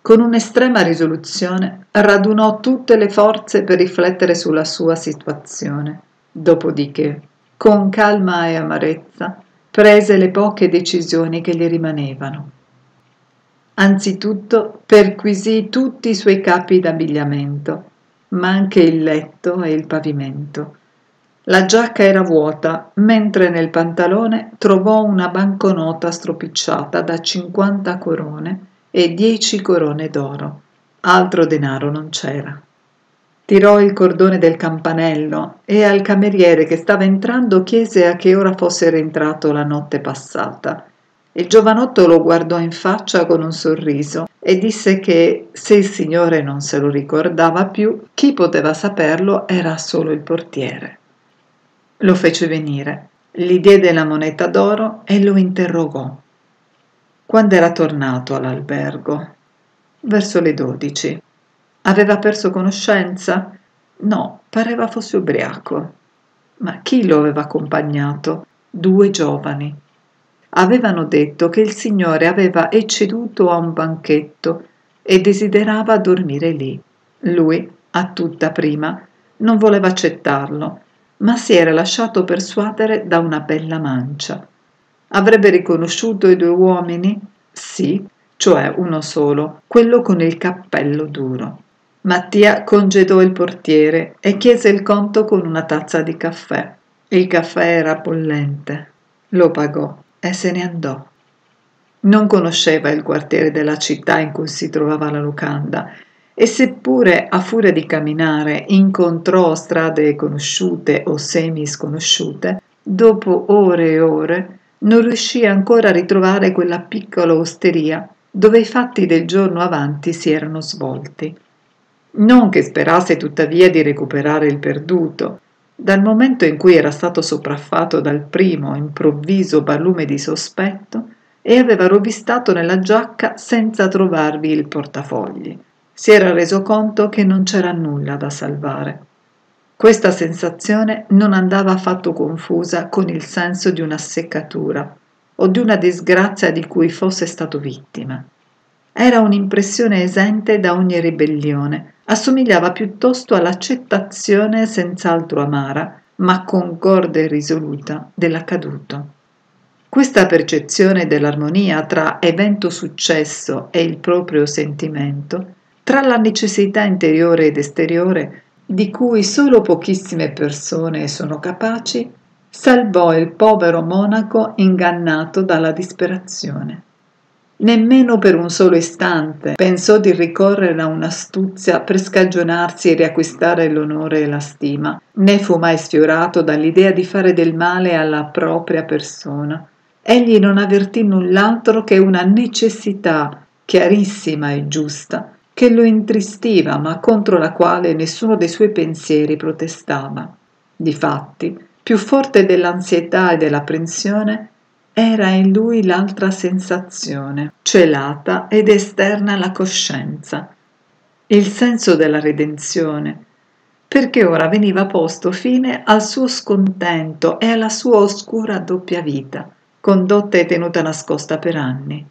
con un'estrema risoluzione radunò tutte le forze per riflettere sulla sua situazione dopodiché con calma e amarezza prese le poche decisioni che gli rimanevano Anzitutto perquisì tutti i suoi capi d'abbigliamento, ma anche il letto e il pavimento. La giacca era vuota, mentre nel pantalone trovò una banconota stropicciata da 50 corone e 10 corone d'oro. Altro denaro non c'era. Tirò il cordone del campanello e al cameriere che stava entrando chiese a che ora fosse rientrato la notte passata. Il giovanotto lo guardò in faccia con un sorriso e disse che se il Signore non se lo ricordava più, chi poteva saperlo era solo il portiere. Lo fece venire, gli diede la moneta d'oro e lo interrogò. Quando era tornato all'albergo? Verso le dodici. Aveva perso conoscenza? No, pareva fosse ubriaco. Ma chi lo aveva accompagnato? Due giovani avevano detto che il Signore aveva ecceduto a un banchetto e desiderava dormire lì. Lui, a tutta prima, non voleva accettarlo, ma si era lasciato persuadere da una bella mancia. Avrebbe riconosciuto i due uomini? Sì, cioè uno solo, quello con il cappello duro. Mattia congedò il portiere e chiese il conto con una tazza di caffè. Il caffè era bollente. Lo pagò e se ne andò. Non conosceva il quartiere della città in cui si trovava la locanda e seppure a furia di camminare incontrò strade conosciute o semi sconosciute, dopo ore e ore non riuscì ancora a ritrovare quella piccola osteria dove i fatti del giorno avanti si erano svolti. Non che sperasse tuttavia di recuperare il perduto, dal momento in cui era stato sopraffatto dal primo improvviso barlume di sospetto e aveva rovistato nella giacca senza trovarvi il portafogli. Si era reso conto che non c'era nulla da salvare. Questa sensazione non andava affatto confusa con il senso di una seccatura o di una disgrazia di cui fosse stato vittima. Era un'impressione esente da ogni ribellione, assomigliava piuttosto all'accettazione senz'altro amara, ma concorde e risoluta dell'accaduto. Questa percezione dell'armonia tra evento successo e il proprio sentimento, tra la necessità interiore ed esteriore, di cui solo pochissime persone sono capaci, salvò il povero monaco ingannato dalla disperazione. Nemmeno per un solo istante pensò di ricorrere a un'astuzia per scagionarsi e riacquistare l'onore e la stima, né fu mai sfiorato dall'idea di fare del male alla propria persona. Egli non avvertì null'altro che una necessità chiarissima e giusta che lo intristiva, ma contro la quale nessuno dei suoi pensieri protestava. Difatti, più forte dell'ansietà e dell'apprensione, era in lui l'altra sensazione, celata ed esterna alla coscienza, il senso della redenzione, perché ora veniva posto fine al suo scontento e alla sua oscura doppia vita, condotta e tenuta nascosta per anni.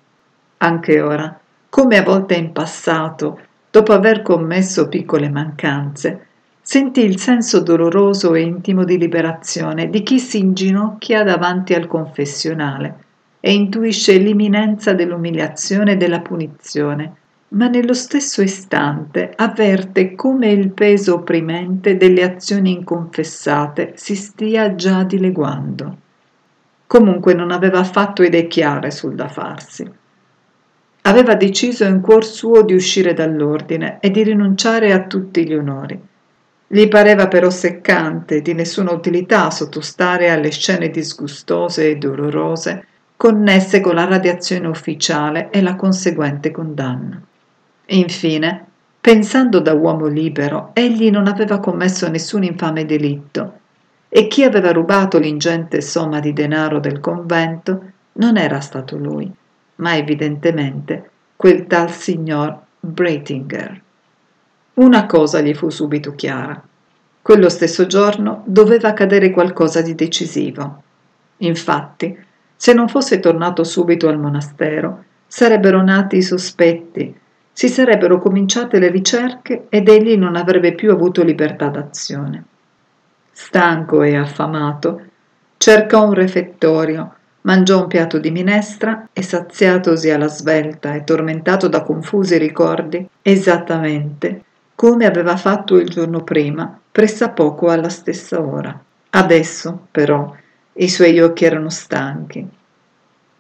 Anche ora, come a volte in passato, dopo aver commesso piccole mancanze, Sentì il senso doloroso e intimo di liberazione di chi si inginocchia davanti al confessionale e intuisce l'imminenza dell'umiliazione e della punizione, ma nello stesso istante avverte come il peso opprimente delle azioni inconfessate si stia già dileguando. Comunque non aveva affatto idee chiare sul da farsi. Aveva deciso in cuor suo di uscire dall'ordine e di rinunciare a tutti gli onori. Gli pareva però seccante, di nessuna utilità sottostare alle scene disgustose e dolorose connesse con la radiazione ufficiale e la conseguente condanna. Infine, pensando da uomo libero, egli non aveva commesso nessun infame delitto e chi aveva rubato l'ingente somma di denaro del convento non era stato lui, ma evidentemente quel tal signor Breitinger. Una cosa gli fu subito chiara. Quello stesso giorno doveva accadere qualcosa di decisivo. Infatti, se non fosse tornato subito al monastero, sarebbero nati i sospetti, si sarebbero cominciate le ricerche ed egli non avrebbe più avuto libertà d'azione. Stanco e affamato, cercò un refettorio, mangiò un piatto di minestra e saziatosi alla svelta e tormentato da confusi ricordi, esattamente come aveva fatto il giorno prima, pressappoco alla stessa ora. Adesso, però, i suoi occhi erano stanchi.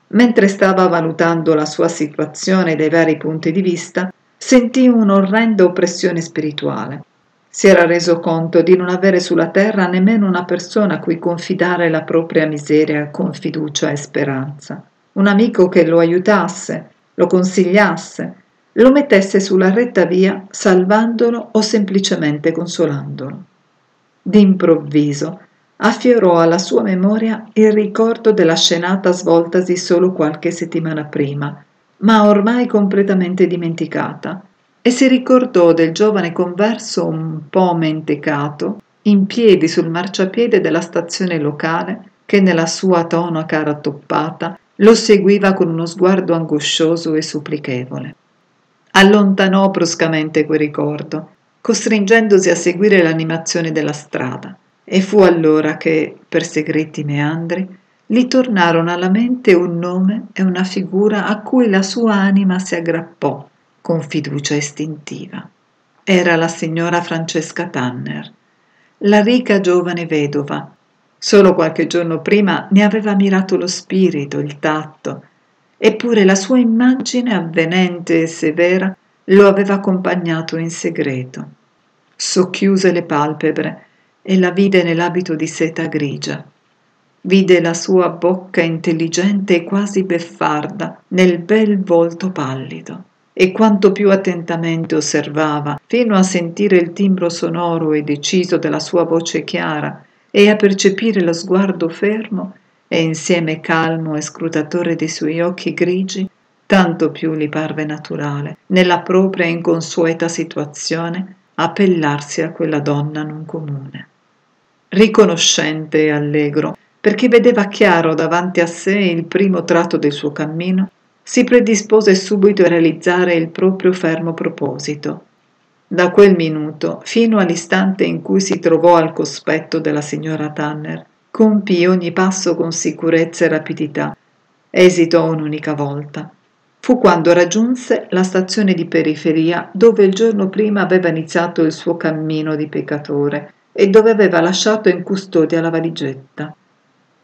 Mentre stava valutando la sua situazione dai vari punti di vista, sentì un'orrenda oppressione spirituale. Si era reso conto di non avere sulla terra nemmeno una persona a cui confidare la propria miseria con fiducia e speranza. Un amico che lo aiutasse, lo consigliasse, lo mettesse sulla retta via salvandolo o semplicemente consolandolo. D'improvviso affiorò alla sua memoria il ricordo della scenata svoltasi solo qualche settimana prima, ma ormai completamente dimenticata, e si ricordò del giovane converso un po' mentecato, in piedi sul marciapiede della stazione locale, che nella sua tonaca rattoppata lo seguiva con uno sguardo angoscioso e supplichevole allontanò bruscamente quel ricordo, costringendosi a seguire l'animazione della strada. E fu allora che, per segreti meandri, gli tornarono alla mente un nome e una figura a cui la sua anima si aggrappò con fiducia istintiva. Era la signora Francesca Tanner, la ricca giovane vedova. Solo qualche giorno prima ne aveva ammirato lo spirito, il tatto, eppure la sua immagine avvenente e severa lo aveva accompagnato in segreto. Socchiuse le palpebre e la vide nell'abito di seta grigia. Vide la sua bocca intelligente e quasi beffarda nel bel volto pallido e quanto più attentamente osservava, fino a sentire il timbro sonoro e deciso della sua voce chiara e a percepire lo sguardo fermo, e insieme calmo e scrutatore dei suoi occhi grigi, tanto più gli parve naturale, nella propria inconsueta situazione, appellarsi a quella donna non comune. Riconoscente e allegro, perché vedeva chiaro davanti a sé il primo tratto del suo cammino, si predispose subito a realizzare il proprio fermo proposito. Da quel minuto fino all'istante in cui si trovò al cospetto della signora Tanner, compì ogni passo con sicurezza e rapidità. Esitò un'unica volta. Fu quando raggiunse la stazione di periferia dove il giorno prima aveva iniziato il suo cammino di peccatore e dove aveva lasciato in custodia la valigetta.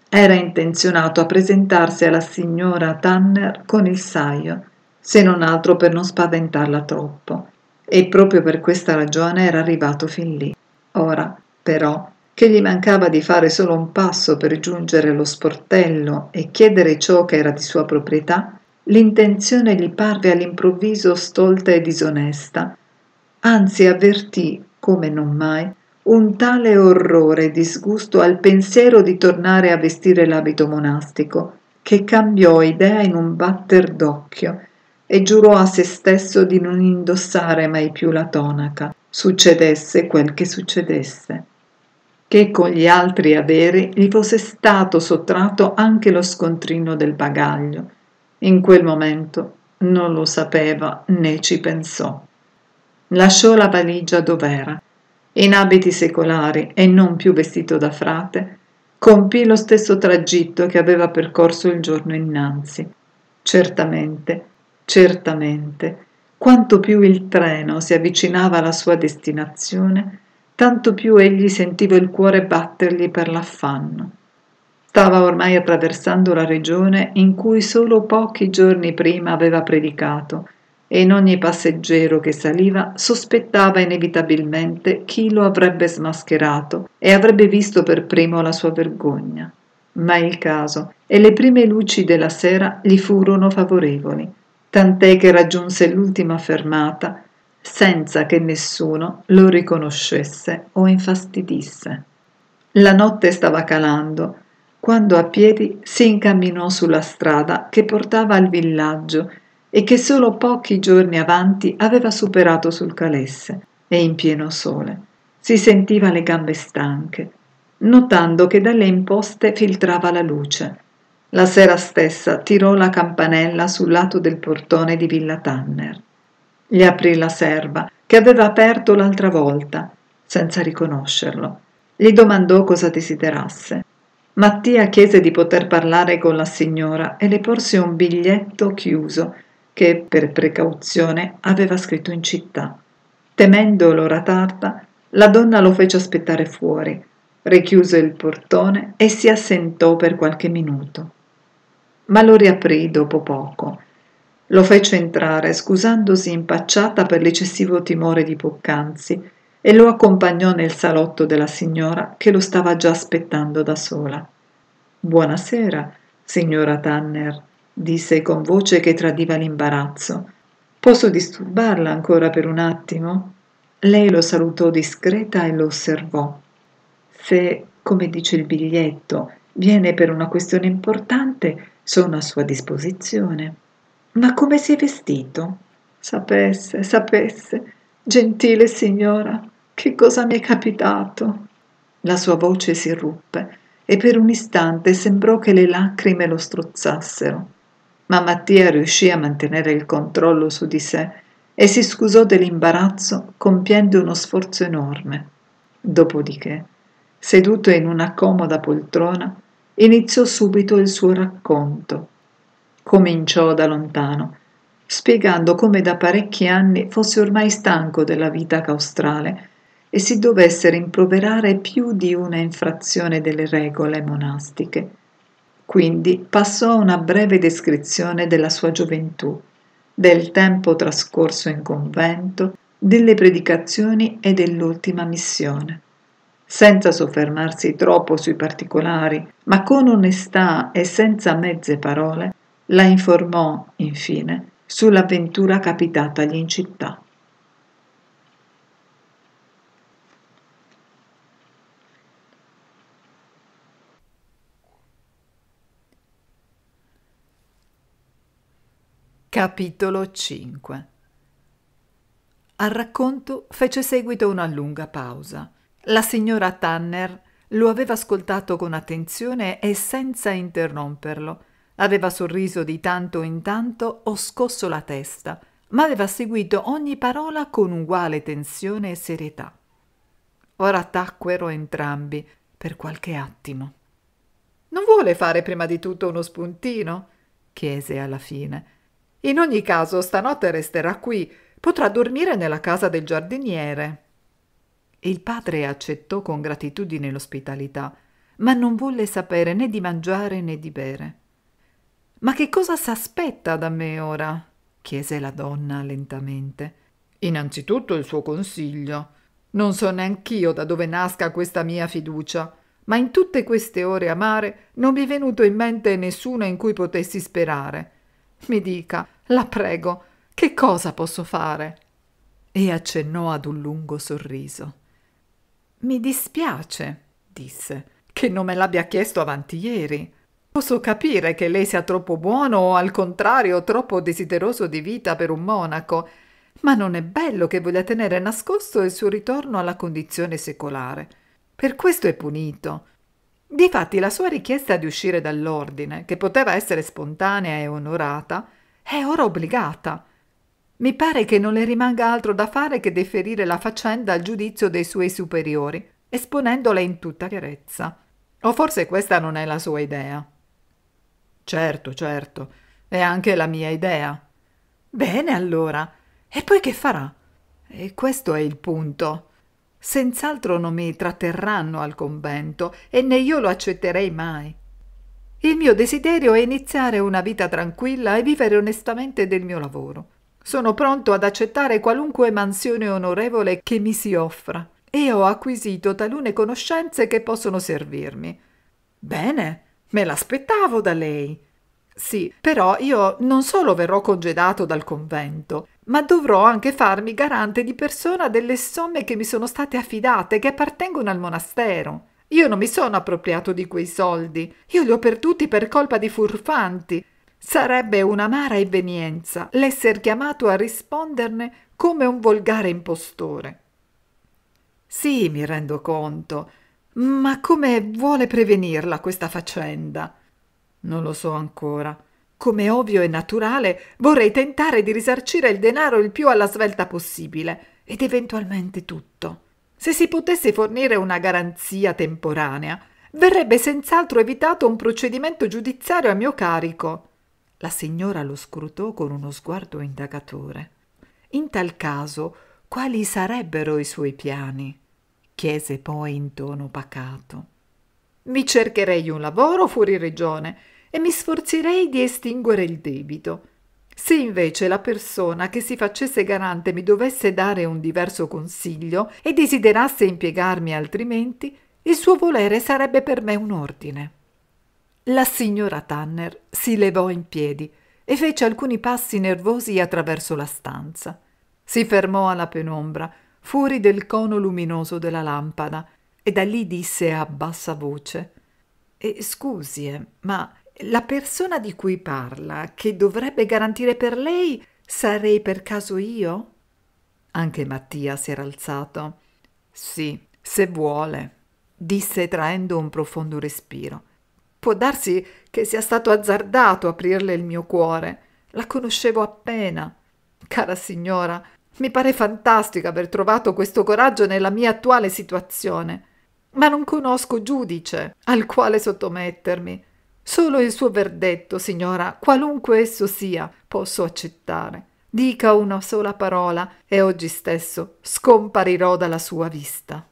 Era intenzionato a presentarsi alla signora Tanner con il saio, se non altro per non spaventarla troppo, e proprio per questa ragione era arrivato fin lì. Ora, però, che gli mancava di fare solo un passo per giungere allo sportello e chiedere ciò che era di sua proprietà, l'intenzione gli parve all'improvviso stolta e disonesta, anzi avvertì, come non mai, un tale orrore e disgusto al pensiero di tornare a vestire l'abito monastico, che cambiò idea in un batter d'occhio e giurò a se stesso di non indossare mai più la tonaca, succedesse quel che succedesse che con gli altri averi gli fosse stato sottratto anche lo scontrino del bagaglio. In quel momento non lo sapeva né ci pensò. Lasciò la valigia dov'era. In abiti secolari e non più vestito da frate, compì lo stesso tragitto che aveva percorso il giorno innanzi. Certamente, certamente, quanto più il treno si avvicinava alla sua destinazione, tanto più egli sentiva il cuore battergli per l'affanno. Stava ormai attraversando la regione in cui solo pochi giorni prima aveva predicato e in ogni passeggero che saliva sospettava inevitabilmente chi lo avrebbe smascherato e avrebbe visto per primo la sua vergogna. Ma il caso e le prime luci della sera gli furono favorevoli, tant'è che raggiunse l'ultima fermata senza che nessuno lo riconoscesse o infastidisse. La notte stava calando quando a piedi si incamminò sulla strada che portava al villaggio e che solo pochi giorni avanti aveva superato sul calesse e in pieno sole. Si sentiva le gambe stanche, notando che dalle imposte filtrava la luce. La sera stessa tirò la campanella sul lato del portone di Villa Tanner gli aprì la serva, che aveva aperto l'altra volta, senza riconoscerlo. Gli domandò cosa desiderasse. Mattia chiese di poter parlare con la signora e le porse un biglietto chiuso che per precauzione aveva scritto in città. Temendo l'ora tarda, la donna lo fece aspettare fuori, richiuse il portone e si assentò per qualche minuto. Ma lo riaprì dopo poco lo fece entrare, scusandosi impacciata per l'eccessivo timore di poc'anzi, e lo accompagnò nel salotto della signora che lo stava già aspettando da sola. Buonasera, signora Tanner, disse con voce che tradiva l'imbarazzo. Posso disturbarla ancora per un attimo? Lei lo salutò discreta e lo osservò. Se, come dice il biglietto, viene per una questione importante, sono a sua disposizione. Ma come si è vestito? Sapesse, sapesse, gentile signora, che cosa mi è capitato. La sua voce si ruppe e per un istante sembrò che le lacrime lo strozzassero. Ma Mattia riuscì a mantenere il controllo su di sé e si scusò dell'imbarazzo compiendo uno sforzo enorme. Dopodiché, seduto in una comoda poltrona, iniziò subito il suo racconto cominciò da lontano spiegando come da parecchi anni fosse ormai stanco della vita caustrale e si dovesse rimproverare più di una infrazione delle regole monastiche quindi passò a una breve descrizione della sua gioventù del tempo trascorso in convento delle predicazioni e dell'ultima missione senza soffermarsi troppo sui particolari, ma con onestà e senza mezze parole, la informò, infine, sull'avventura capitatagli in città. Capitolo 5 Al racconto fece seguito una lunga pausa. La signora Tanner lo aveva ascoltato con attenzione e senza interromperlo Aveva sorriso di tanto in tanto o scosso la testa, ma aveva seguito ogni parola con uguale tensione e serietà. Ora tacquero entrambi per qualche attimo. Non vuole fare prima di tutto uno spuntino? chiese alla fine. In ogni caso, stanotte resterà qui. Potrà dormire nella casa del giardiniere. Il padre accettò con gratitudine l'ospitalità, ma non volle sapere né di mangiare né di bere. Ma che cosa s'aspetta da me ora? chiese la donna lentamente. Innanzitutto il suo consiglio. Non so neanch'io da dove nasca questa mia fiducia, ma in tutte queste ore amare non mi è venuto in mente nessuno in cui potessi sperare. Mi dica, la prego, che cosa posso fare? E accennò ad un lungo sorriso. Mi dispiace, disse, che non me l'abbia chiesto avanti ieri. Posso capire che lei sia troppo buono o al contrario troppo desideroso di vita per un monaco, ma non è bello che voglia tenere nascosto il suo ritorno alla condizione secolare. Per questo è punito. Difatti la sua richiesta di uscire dall'ordine, che poteva essere spontanea e onorata, è ora obbligata. Mi pare che non le rimanga altro da fare che deferire la faccenda al giudizio dei suoi superiori, esponendola in tutta chiarezza. O forse questa non è la sua idea. Certo, certo. È anche la mia idea. Bene, allora. E poi che farà? E questo è il punto. Senz'altro non mi tratterranno al convento e né io lo accetterei mai. Il mio desiderio è iniziare una vita tranquilla e vivere onestamente del mio lavoro. Sono pronto ad accettare qualunque mansione onorevole che mi si offra e ho acquisito talune conoscenze che possono servirmi. Bene, Me l'aspettavo da lei. Sì, però io non solo verrò congedato dal convento, ma dovrò anche farmi garante di persona delle somme che mi sono state affidate, che appartengono al monastero. Io non mi sono appropriato di quei soldi, io li ho perduti per colpa di furfanti. Sarebbe un'amara evenienza l'esser chiamato a risponderne come un volgare impostore. Sì, mi rendo conto, ma come vuole prevenirla questa faccenda? Non lo so ancora. Come ovvio e naturale, vorrei tentare di risarcire il denaro il più alla svelta possibile ed eventualmente tutto. Se si potesse fornire una garanzia temporanea, verrebbe senz'altro evitato un procedimento giudiziario a mio carico. La signora lo scrutò con uno sguardo indagatore. In tal caso, quali sarebbero i suoi piani? chiese poi in tono pacato. Mi cercherei un lavoro fuori regione e mi sforzerei di estinguere il debito. Se invece la persona che si facesse garante mi dovesse dare un diverso consiglio e desiderasse impiegarmi altrimenti, il suo volere sarebbe per me un ordine. La signora Tanner si levò in piedi e fece alcuni passi nervosi attraverso la stanza. Si fermò alla penombra, fuori del cono luminoso della lampada, e da lì disse a bassa voce e Scusi, eh, ma la persona di cui parla, che dovrebbe garantire per lei, sarei per caso io? Anche Mattia si era alzato. Sì, se vuole, disse traendo un profondo respiro. Può darsi che sia stato azzardato aprirle il mio cuore. La conoscevo appena. Cara signora, mi pare fantastico aver trovato questo coraggio nella mia attuale situazione, ma non conosco giudice al quale sottomettermi. Solo il suo verdetto, signora, qualunque esso sia, posso accettare. Dica una sola parola e oggi stesso scomparirò dalla sua vista.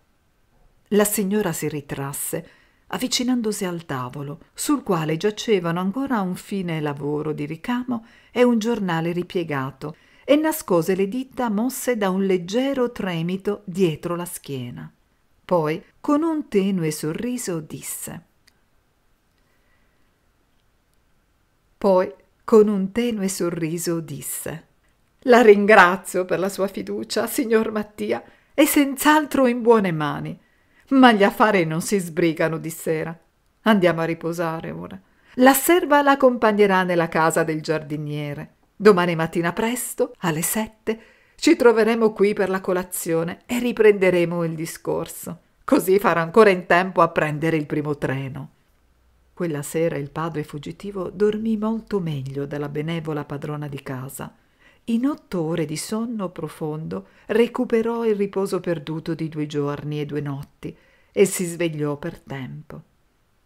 La signora si ritrasse, avvicinandosi al tavolo, sul quale giacevano ancora un fine lavoro di ricamo e un giornale ripiegato, e nascose le dita mosse da un leggero tremito dietro la schiena. Poi, con un tenue sorriso, disse. Poi, con un tenue sorriso, disse. La ringrazio per la sua fiducia, signor Mattia, e senz'altro in buone mani. Ma gli affari non si sbrigano di sera. Andiamo a riposare ora. La serva la accompagnerà nella casa del giardiniere. Domani mattina presto, alle sette, ci troveremo qui per la colazione e riprenderemo il discorso. Così farà ancora in tempo a prendere il primo treno. Quella sera il padre fuggitivo dormì molto meglio della benevola padrona di casa. In otto ore di sonno profondo recuperò il riposo perduto di due giorni e due notti e si svegliò per tempo.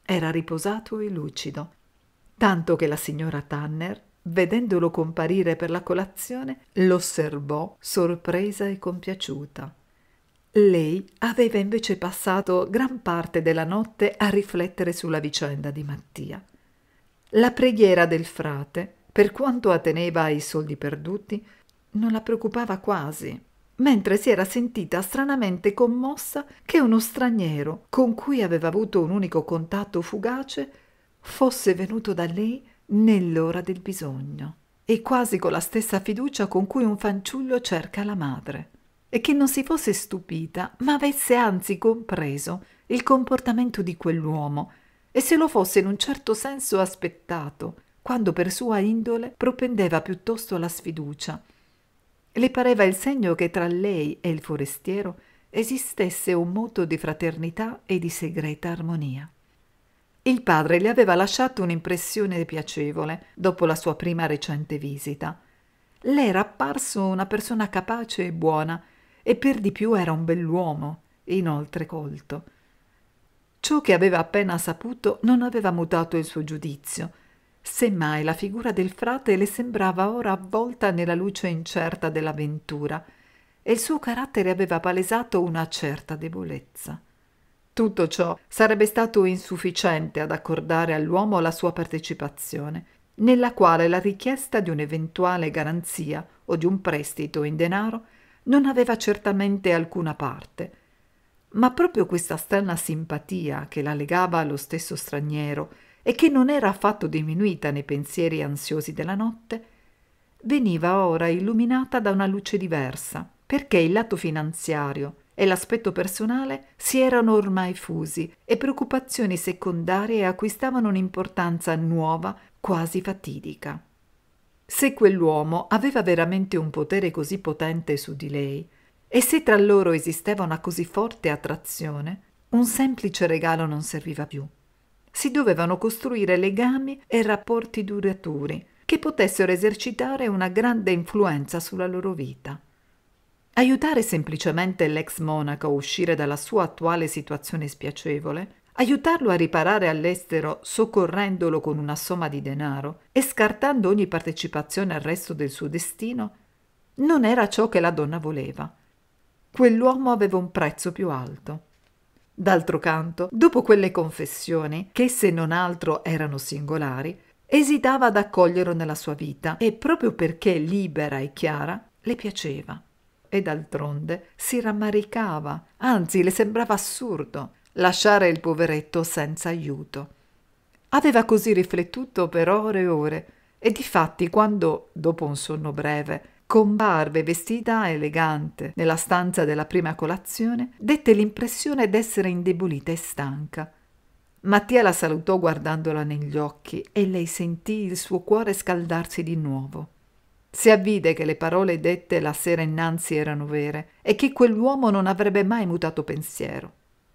Era riposato e lucido, tanto che la signora Tanner vedendolo comparire per la colazione, l'osservò sorpresa e compiaciuta. Lei aveva invece passato gran parte della notte a riflettere sulla vicenda di Mattia. La preghiera del frate, per quanto atteneva ai soldi perduti, non la preoccupava quasi, mentre si era sentita stranamente commossa che uno straniero, con cui aveva avuto un unico contatto fugace, fosse venuto da lei nell'ora del bisogno e quasi con la stessa fiducia con cui un fanciullo cerca la madre, e che non si fosse stupita, ma avesse anzi compreso il comportamento di quell'uomo e se lo fosse in un certo senso aspettato, quando per sua indole propendeva piuttosto alla sfiducia. Le pareva il segno che tra lei e il forestiero esistesse un moto di fraternità e di segreta armonia. Il padre le aveva lasciato un'impressione piacevole dopo la sua prima recente visita. Le era apparso una persona capace e buona, e per di più era un bell'uomo, inoltre colto. Ciò che aveva appena saputo non aveva mutato il suo giudizio. Semmai la figura del frate le sembrava ora avvolta nella luce incerta dell'avventura, e il suo carattere aveva palesato una certa debolezza. Tutto ciò sarebbe stato insufficiente ad accordare all'uomo la sua partecipazione, nella quale la richiesta di un'eventuale garanzia o di un prestito in denaro non aveva certamente alcuna parte. Ma proprio questa strana simpatia che la legava allo stesso straniero e che non era affatto diminuita nei pensieri ansiosi della notte, veniva ora illuminata da una luce diversa, perché il lato finanziario, e l'aspetto personale si erano ormai fusi e preoccupazioni secondarie acquistavano un'importanza nuova, quasi fatidica. Se quell'uomo aveva veramente un potere così potente su di lei, e se tra loro esisteva una così forte attrazione, un semplice regalo non serviva più. Si dovevano costruire legami e rapporti duraturi che potessero esercitare una grande influenza sulla loro vita. Aiutare semplicemente l'ex monaco a uscire dalla sua attuale situazione spiacevole, aiutarlo a riparare all'estero soccorrendolo con una somma di denaro e scartando ogni partecipazione al resto del suo destino, non era ciò che la donna voleva. Quell'uomo aveva un prezzo più alto. D'altro canto, dopo quelle confessioni, che se non altro erano singolari, esitava ad accoglierlo nella sua vita e proprio perché libera e chiara le piaceva e d'altronde si rammaricava, anzi le sembrava assurdo lasciare il poveretto senza aiuto. Aveva così riflettuto per ore e ore e difatti quando, dopo un sonno breve, comparve vestita elegante nella stanza della prima colazione, dette l'impressione d'essere indebolita e stanca. Mattia la salutò guardandola negli occhi e lei sentì il suo cuore scaldarsi di nuovo si avvide che le parole dette la sera innanzi erano vere e che quell'uomo non avrebbe mai mutato pensiero.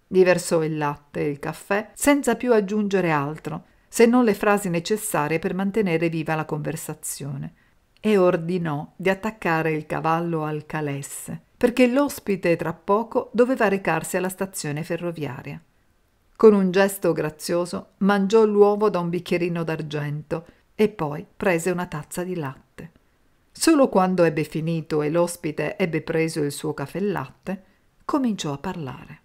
Gli versò il latte e il caffè senza più aggiungere altro, se non le frasi necessarie per mantenere viva la conversazione, e ordinò di attaccare il cavallo al calesse, perché l'ospite tra poco doveva recarsi alla stazione ferroviaria. Con un gesto grazioso mangiò l'uovo da un bicchierino d'argento e poi prese una tazza di latte. Solo quando ebbe finito e l'ospite ebbe preso il suo caffè latte, cominciò a parlare.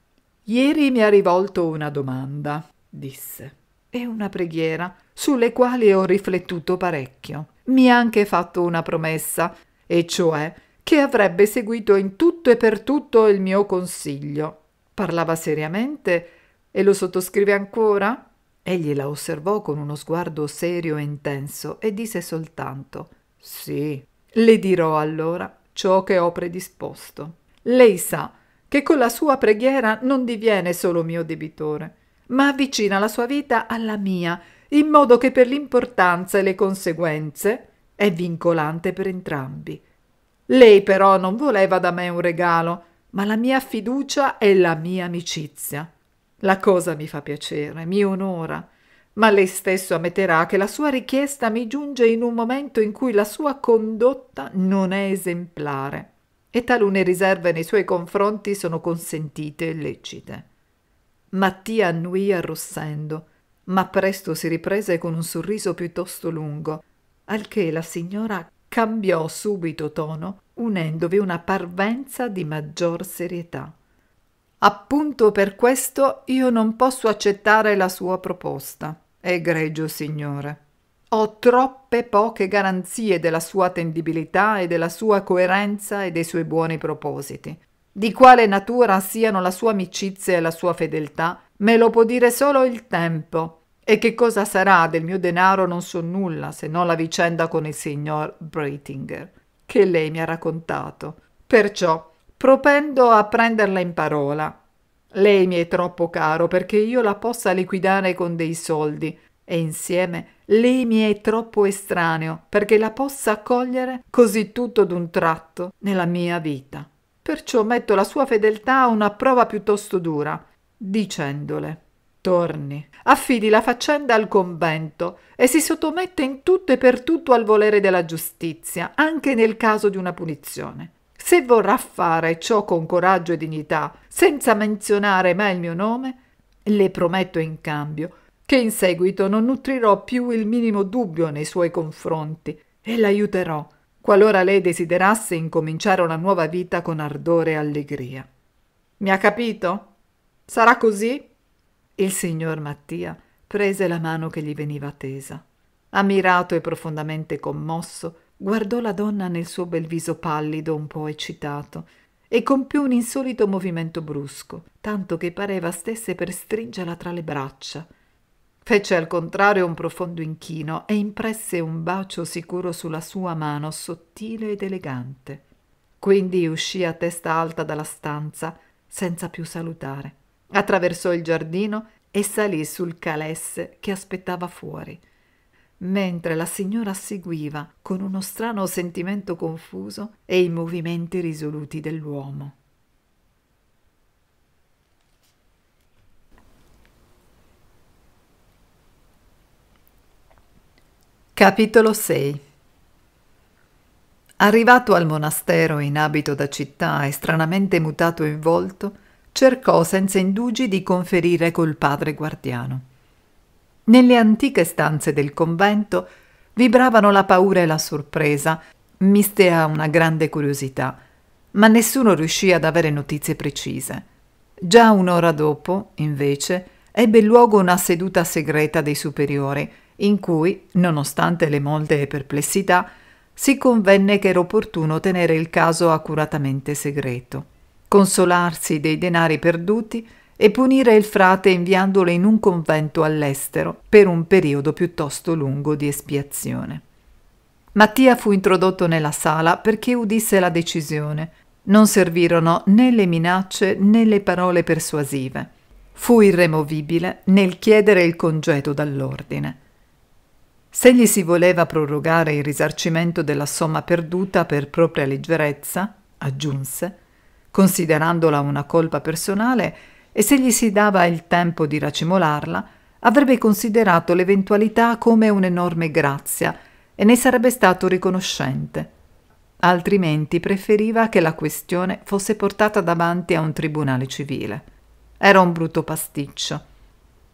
Ieri mi ha rivolto una domanda, disse, e una preghiera, sulle quali ho riflettuto parecchio. Mi ha anche fatto una promessa, e cioè che avrebbe seguito in tutto e per tutto il mio consiglio. Parlava seriamente e lo sottoscrive ancora? Egli la osservò con uno sguardo serio e intenso e disse soltanto Sì. Le dirò allora ciò che ho predisposto. Lei sa che con la sua preghiera non diviene solo mio debitore, ma avvicina la sua vita alla mia, in modo che per l'importanza e le conseguenze è vincolante per entrambi. Lei però non voleva da me un regalo, ma la mia fiducia e la mia amicizia. La cosa mi fa piacere, mi onora ma lei stesso ammetterà che la sua richiesta mi giunge in un momento in cui la sua condotta non è esemplare e talune riserve nei suoi confronti sono consentite e lecite. Mattia annuì arrossendo, ma presto si riprese con un sorriso piuttosto lungo, al che la signora cambiò subito tono, unendovi una parvenza di maggior serietà. Appunto per questo io non posso accettare la sua proposta. Egregio Signore, ho troppe poche garanzie della sua attendibilità e della sua coerenza e dei suoi buoni propositi. Di quale natura siano la sua amicizia e la sua fedeltà, me lo può dire solo il tempo. E che cosa sarà del mio denaro non so nulla, se non la vicenda con il signor Breitinger, che lei mi ha raccontato. Perciò propendo a prenderla in parola lei mi è troppo caro perché io la possa liquidare con dei soldi e insieme lei mi è troppo estraneo perché la possa accogliere così tutto d'un tratto nella mia vita. Perciò metto la sua fedeltà a una prova piuttosto dura, dicendole torni, affidi la faccenda al convento e si sottomette in tutto e per tutto al volere della giustizia, anche nel caso di una punizione. Se vorrà fare ciò con coraggio e dignità, senza menzionare mai il mio nome, le prometto in cambio che in seguito non nutrirò più il minimo dubbio nei suoi confronti e l'aiuterò qualora lei desiderasse incominciare una nuova vita con ardore e allegria. Mi ha capito? Sarà così? Il signor Mattia prese la mano che gli veniva tesa. Ammirato e profondamente commosso, guardò la donna nel suo bel viso pallido un po' eccitato e compì un insolito movimento brusco, tanto che pareva stesse per stringerla tra le braccia. Fece al contrario un profondo inchino e impresse un bacio sicuro sulla sua mano sottile ed elegante. Quindi uscì a testa alta dalla stanza, senza più salutare. Attraversò il giardino e salì sul calesse che aspettava fuori mentre la signora seguiva con uno strano sentimento confuso e i movimenti risoluti dell'uomo. Capitolo 6 Arrivato al monastero in abito da città e stranamente mutato in volto, cercò senza indugi di conferire col padre guardiano. Nelle antiche stanze del convento vibravano la paura e la sorpresa, miste a una grande curiosità, ma nessuno riuscì ad avere notizie precise. Già un'ora dopo, invece, ebbe luogo una seduta segreta dei superiori, in cui, nonostante le molte perplessità, si convenne che era opportuno tenere il caso accuratamente segreto, consolarsi dei denari perduti e punire il frate inviandolo in un convento all'estero per un periodo piuttosto lungo di espiazione. Mattia fu introdotto nella sala perché udisse la decisione. Non servirono né le minacce né le parole persuasive. Fu irremovibile nel chiedere il congedo dall'ordine. Se gli si voleva prorogare il risarcimento della somma perduta per propria leggerezza, aggiunse, considerandola una colpa personale, e se gli si dava il tempo di racimolarla, avrebbe considerato l'eventualità come un'enorme grazia e ne sarebbe stato riconoscente. Altrimenti preferiva che la questione fosse portata davanti a un tribunale civile. Era un brutto pasticcio.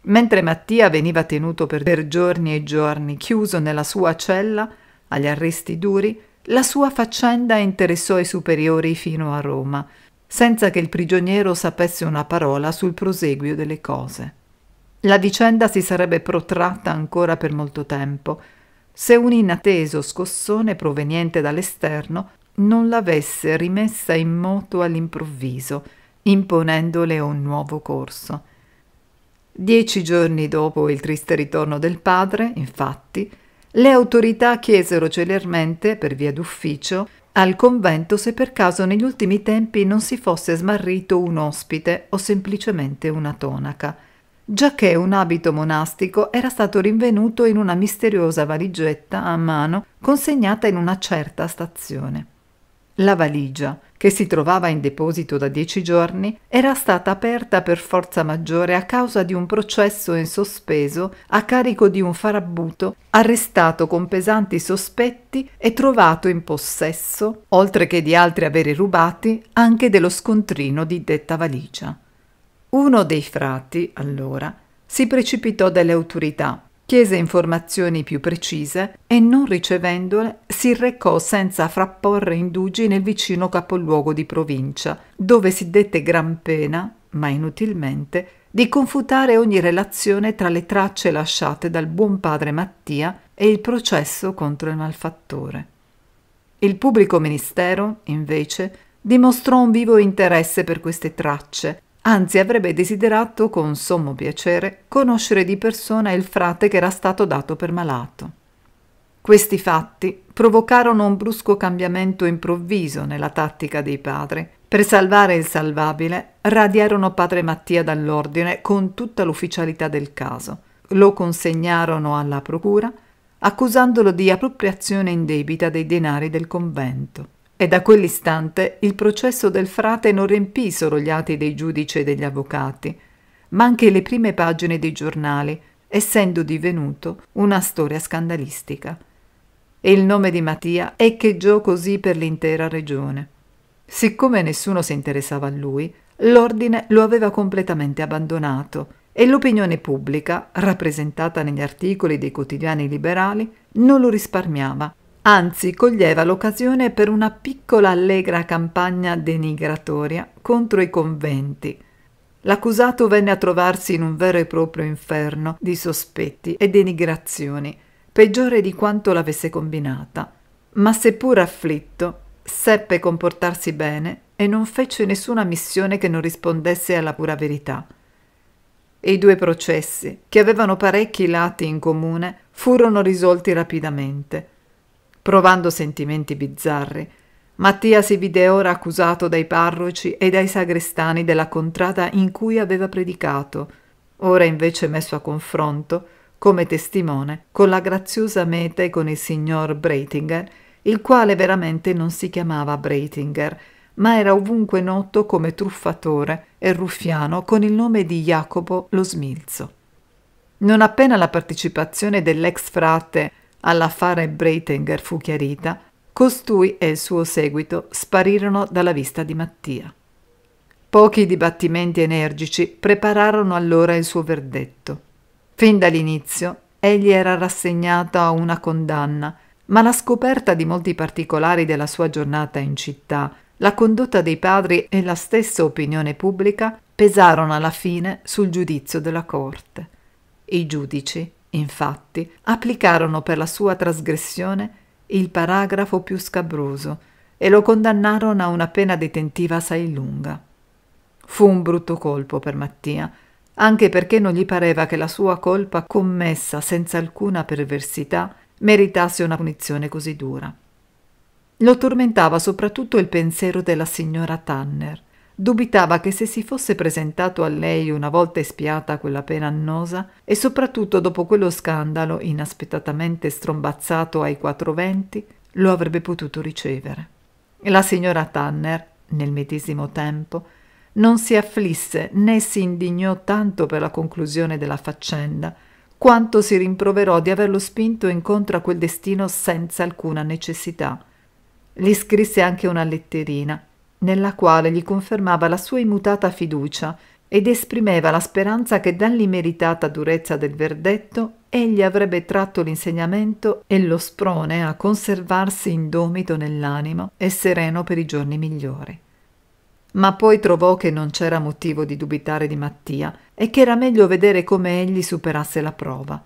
Mentre Mattia veniva tenuto per giorni e giorni chiuso nella sua cella, agli arresti duri, la sua faccenda interessò i superiori fino a Roma, senza che il prigioniero sapesse una parola sul proseguio delle cose. La vicenda si sarebbe protratta ancora per molto tempo, se un inatteso scossone proveniente dall'esterno non l'avesse rimessa in moto all'improvviso, imponendole un nuovo corso. Dieci giorni dopo il triste ritorno del padre, infatti, le autorità chiesero celermente, per via d'ufficio, al convento se per caso negli ultimi tempi non si fosse smarrito un ospite o semplicemente una tonaca, giacché un abito monastico era stato rinvenuto in una misteriosa valigetta a mano consegnata in una certa stazione. La valigia, che si trovava in deposito da dieci giorni, era stata aperta per forza maggiore a causa di un processo in sospeso a carico di un farabbuto arrestato con pesanti sospetti e trovato in possesso, oltre che di altri averi rubati, anche dello scontrino di detta valigia. Uno dei frati, allora, si precipitò dalle autorità chiese informazioni più precise e non ricevendole si recò senza frapporre indugi nel vicino capoluogo di provincia, dove si dette gran pena, ma inutilmente, di confutare ogni relazione tra le tracce lasciate dal buon padre Mattia e il processo contro il malfattore. Il pubblico ministero, invece, dimostrò un vivo interesse per queste tracce Anzi, avrebbe desiderato con sommo piacere conoscere di persona il frate che era stato dato per malato. Questi fatti provocarono un brusco cambiamento improvviso nella tattica dei padri. Per salvare il salvabile, radiarono padre Mattia dall'ordine con tutta l'ufficialità del caso. Lo consegnarono alla procura, accusandolo di appropriazione indebita dei denari del convento. E da quell'istante il processo del frate non riempì solo gli atti dei giudici e degli avvocati, ma anche le prime pagine dei giornali, essendo divenuto una storia scandalistica. E il nome di Mattia echeggiò così per l'intera regione. Siccome nessuno si interessava a lui, l'ordine lo aveva completamente abbandonato e l'opinione pubblica, rappresentata negli articoli dei quotidiani liberali, non lo risparmiava anzi coglieva l'occasione per una piccola allegra campagna denigratoria contro i conventi. L'accusato venne a trovarsi in un vero e proprio inferno di sospetti e denigrazioni, peggiore di quanto l'avesse combinata. Ma seppur afflitto, seppe comportarsi bene e non fece nessuna missione che non rispondesse alla pura verità. E i due processi, che avevano parecchi lati in comune, furono risolti rapidamente provando sentimenti bizzarri. Mattia si vide ora accusato dai parroci e dai sagrestani della contrada in cui aveva predicato, ora invece messo a confronto, come testimone, con la graziosa meta e con il signor Breitinger, il quale veramente non si chiamava Breitinger, ma era ovunque noto come truffatore e ruffiano con il nome di Jacopo lo Smilzo. Non appena la partecipazione dell'ex frate all'affare Breitinger fu chiarita, costui e il suo seguito sparirono dalla vista di Mattia. Pochi dibattimenti energici prepararono allora il suo verdetto. Fin dall'inizio egli era rassegnato a una condanna, ma la scoperta di molti particolari della sua giornata in città, la condotta dei padri e la stessa opinione pubblica pesarono alla fine sul giudizio della corte. I giudici Infatti, applicarono per la sua trasgressione il paragrafo più scabroso e lo condannarono a una pena detentiva assai lunga. Fu un brutto colpo per Mattia, anche perché non gli pareva che la sua colpa commessa senza alcuna perversità meritasse una punizione così dura. Lo tormentava soprattutto il pensiero della signora Tanner, Dubitava che se si fosse presentato a lei una volta espiata quella pena annosa e soprattutto dopo quello scandalo inaspettatamente strombazzato ai quattro venti, lo avrebbe potuto ricevere. La signora Tanner, nel medesimo tempo, non si afflisse né si indignò tanto per la conclusione della faccenda, quanto si rimproverò di averlo spinto incontro a quel destino senza alcuna necessità. Gli scrisse anche una letterina, nella quale gli confermava la sua immutata fiducia ed esprimeva la speranza che dall'immeritata durezza del verdetto egli avrebbe tratto l'insegnamento e lo sprone a conservarsi indomito nell'animo e sereno per i giorni migliori. Ma poi trovò che non c'era motivo di dubitare di Mattia e che era meglio vedere come egli superasse la prova.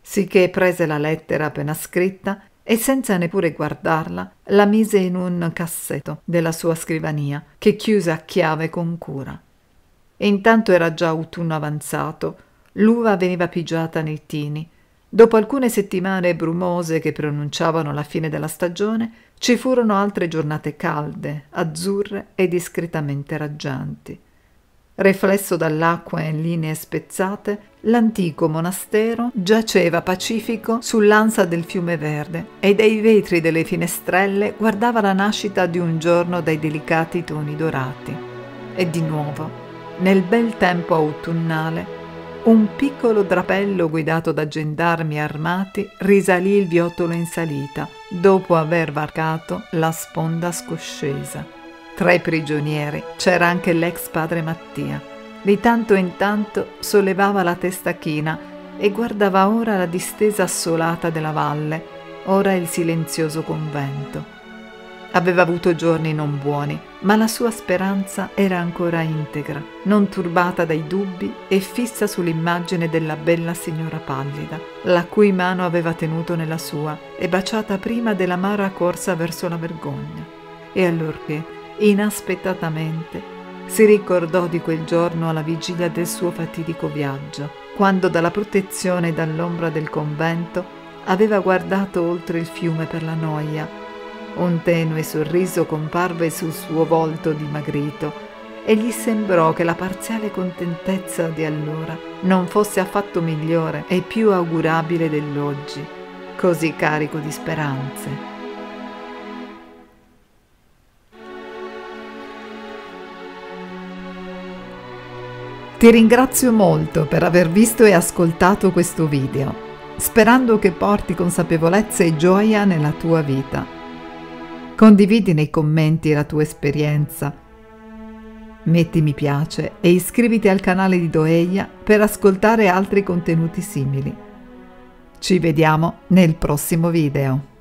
Sicché prese la lettera appena scritta e senza neppure guardarla la mise in un cassetto della sua scrivania che chiuse a chiave con cura. E intanto era già autunno avanzato, l'uva veniva pigiata nei tini. Dopo alcune settimane brumose che pronunciavano la fine della stagione, ci furono altre giornate calde, azzurre e discretamente raggianti. Reflesso dall'acqua in linee spezzate, l'antico monastero giaceva pacifico sull'ansa del fiume verde e dai vetri delle finestrelle guardava la nascita di un giorno dai delicati toni dorati. E di nuovo, nel bel tempo autunnale, un piccolo drapello guidato da gendarmi armati risalì il viottolo in salita, dopo aver varcato la sponda scoscesa. Tra i prigionieri c'era anche l'ex padre Mattia. Di tanto in tanto sollevava la testa china e guardava ora la distesa assolata della valle, ora il silenzioso convento. Aveva avuto giorni non buoni, ma la sua speranza era ancora integra, non turbata dai dubbi e fissa sull'immagine della bella signora pallida, la cui mano aveva tenuto nella sua e baciata prima dell'amara corsa verso la vergogna. E allorché inaspettatamente si ricordò di quel giorno alla vigilia del suo fatidico viaggio, quando dalla protezione e dall'ombra del convento aveva guardato oltre il fiume per la noia. Un tenue sorriso comparve sul suo volto dimagrito e gli sembrò che la parziale contentezza di allora non fosse affatto migliore e più augurabile dell'oggi, così carico di speranze. Ti ringrazio molto per aver visto e ascoltato questo video, sperando che porti consapevolezza e gioia nella tua vita. Condividi nei commenti la tua esperienza. Metti mi piace e iscriviti al canale di Doeia per ascoltare altri contenuti simili. Ci vediamo nel prossimo video.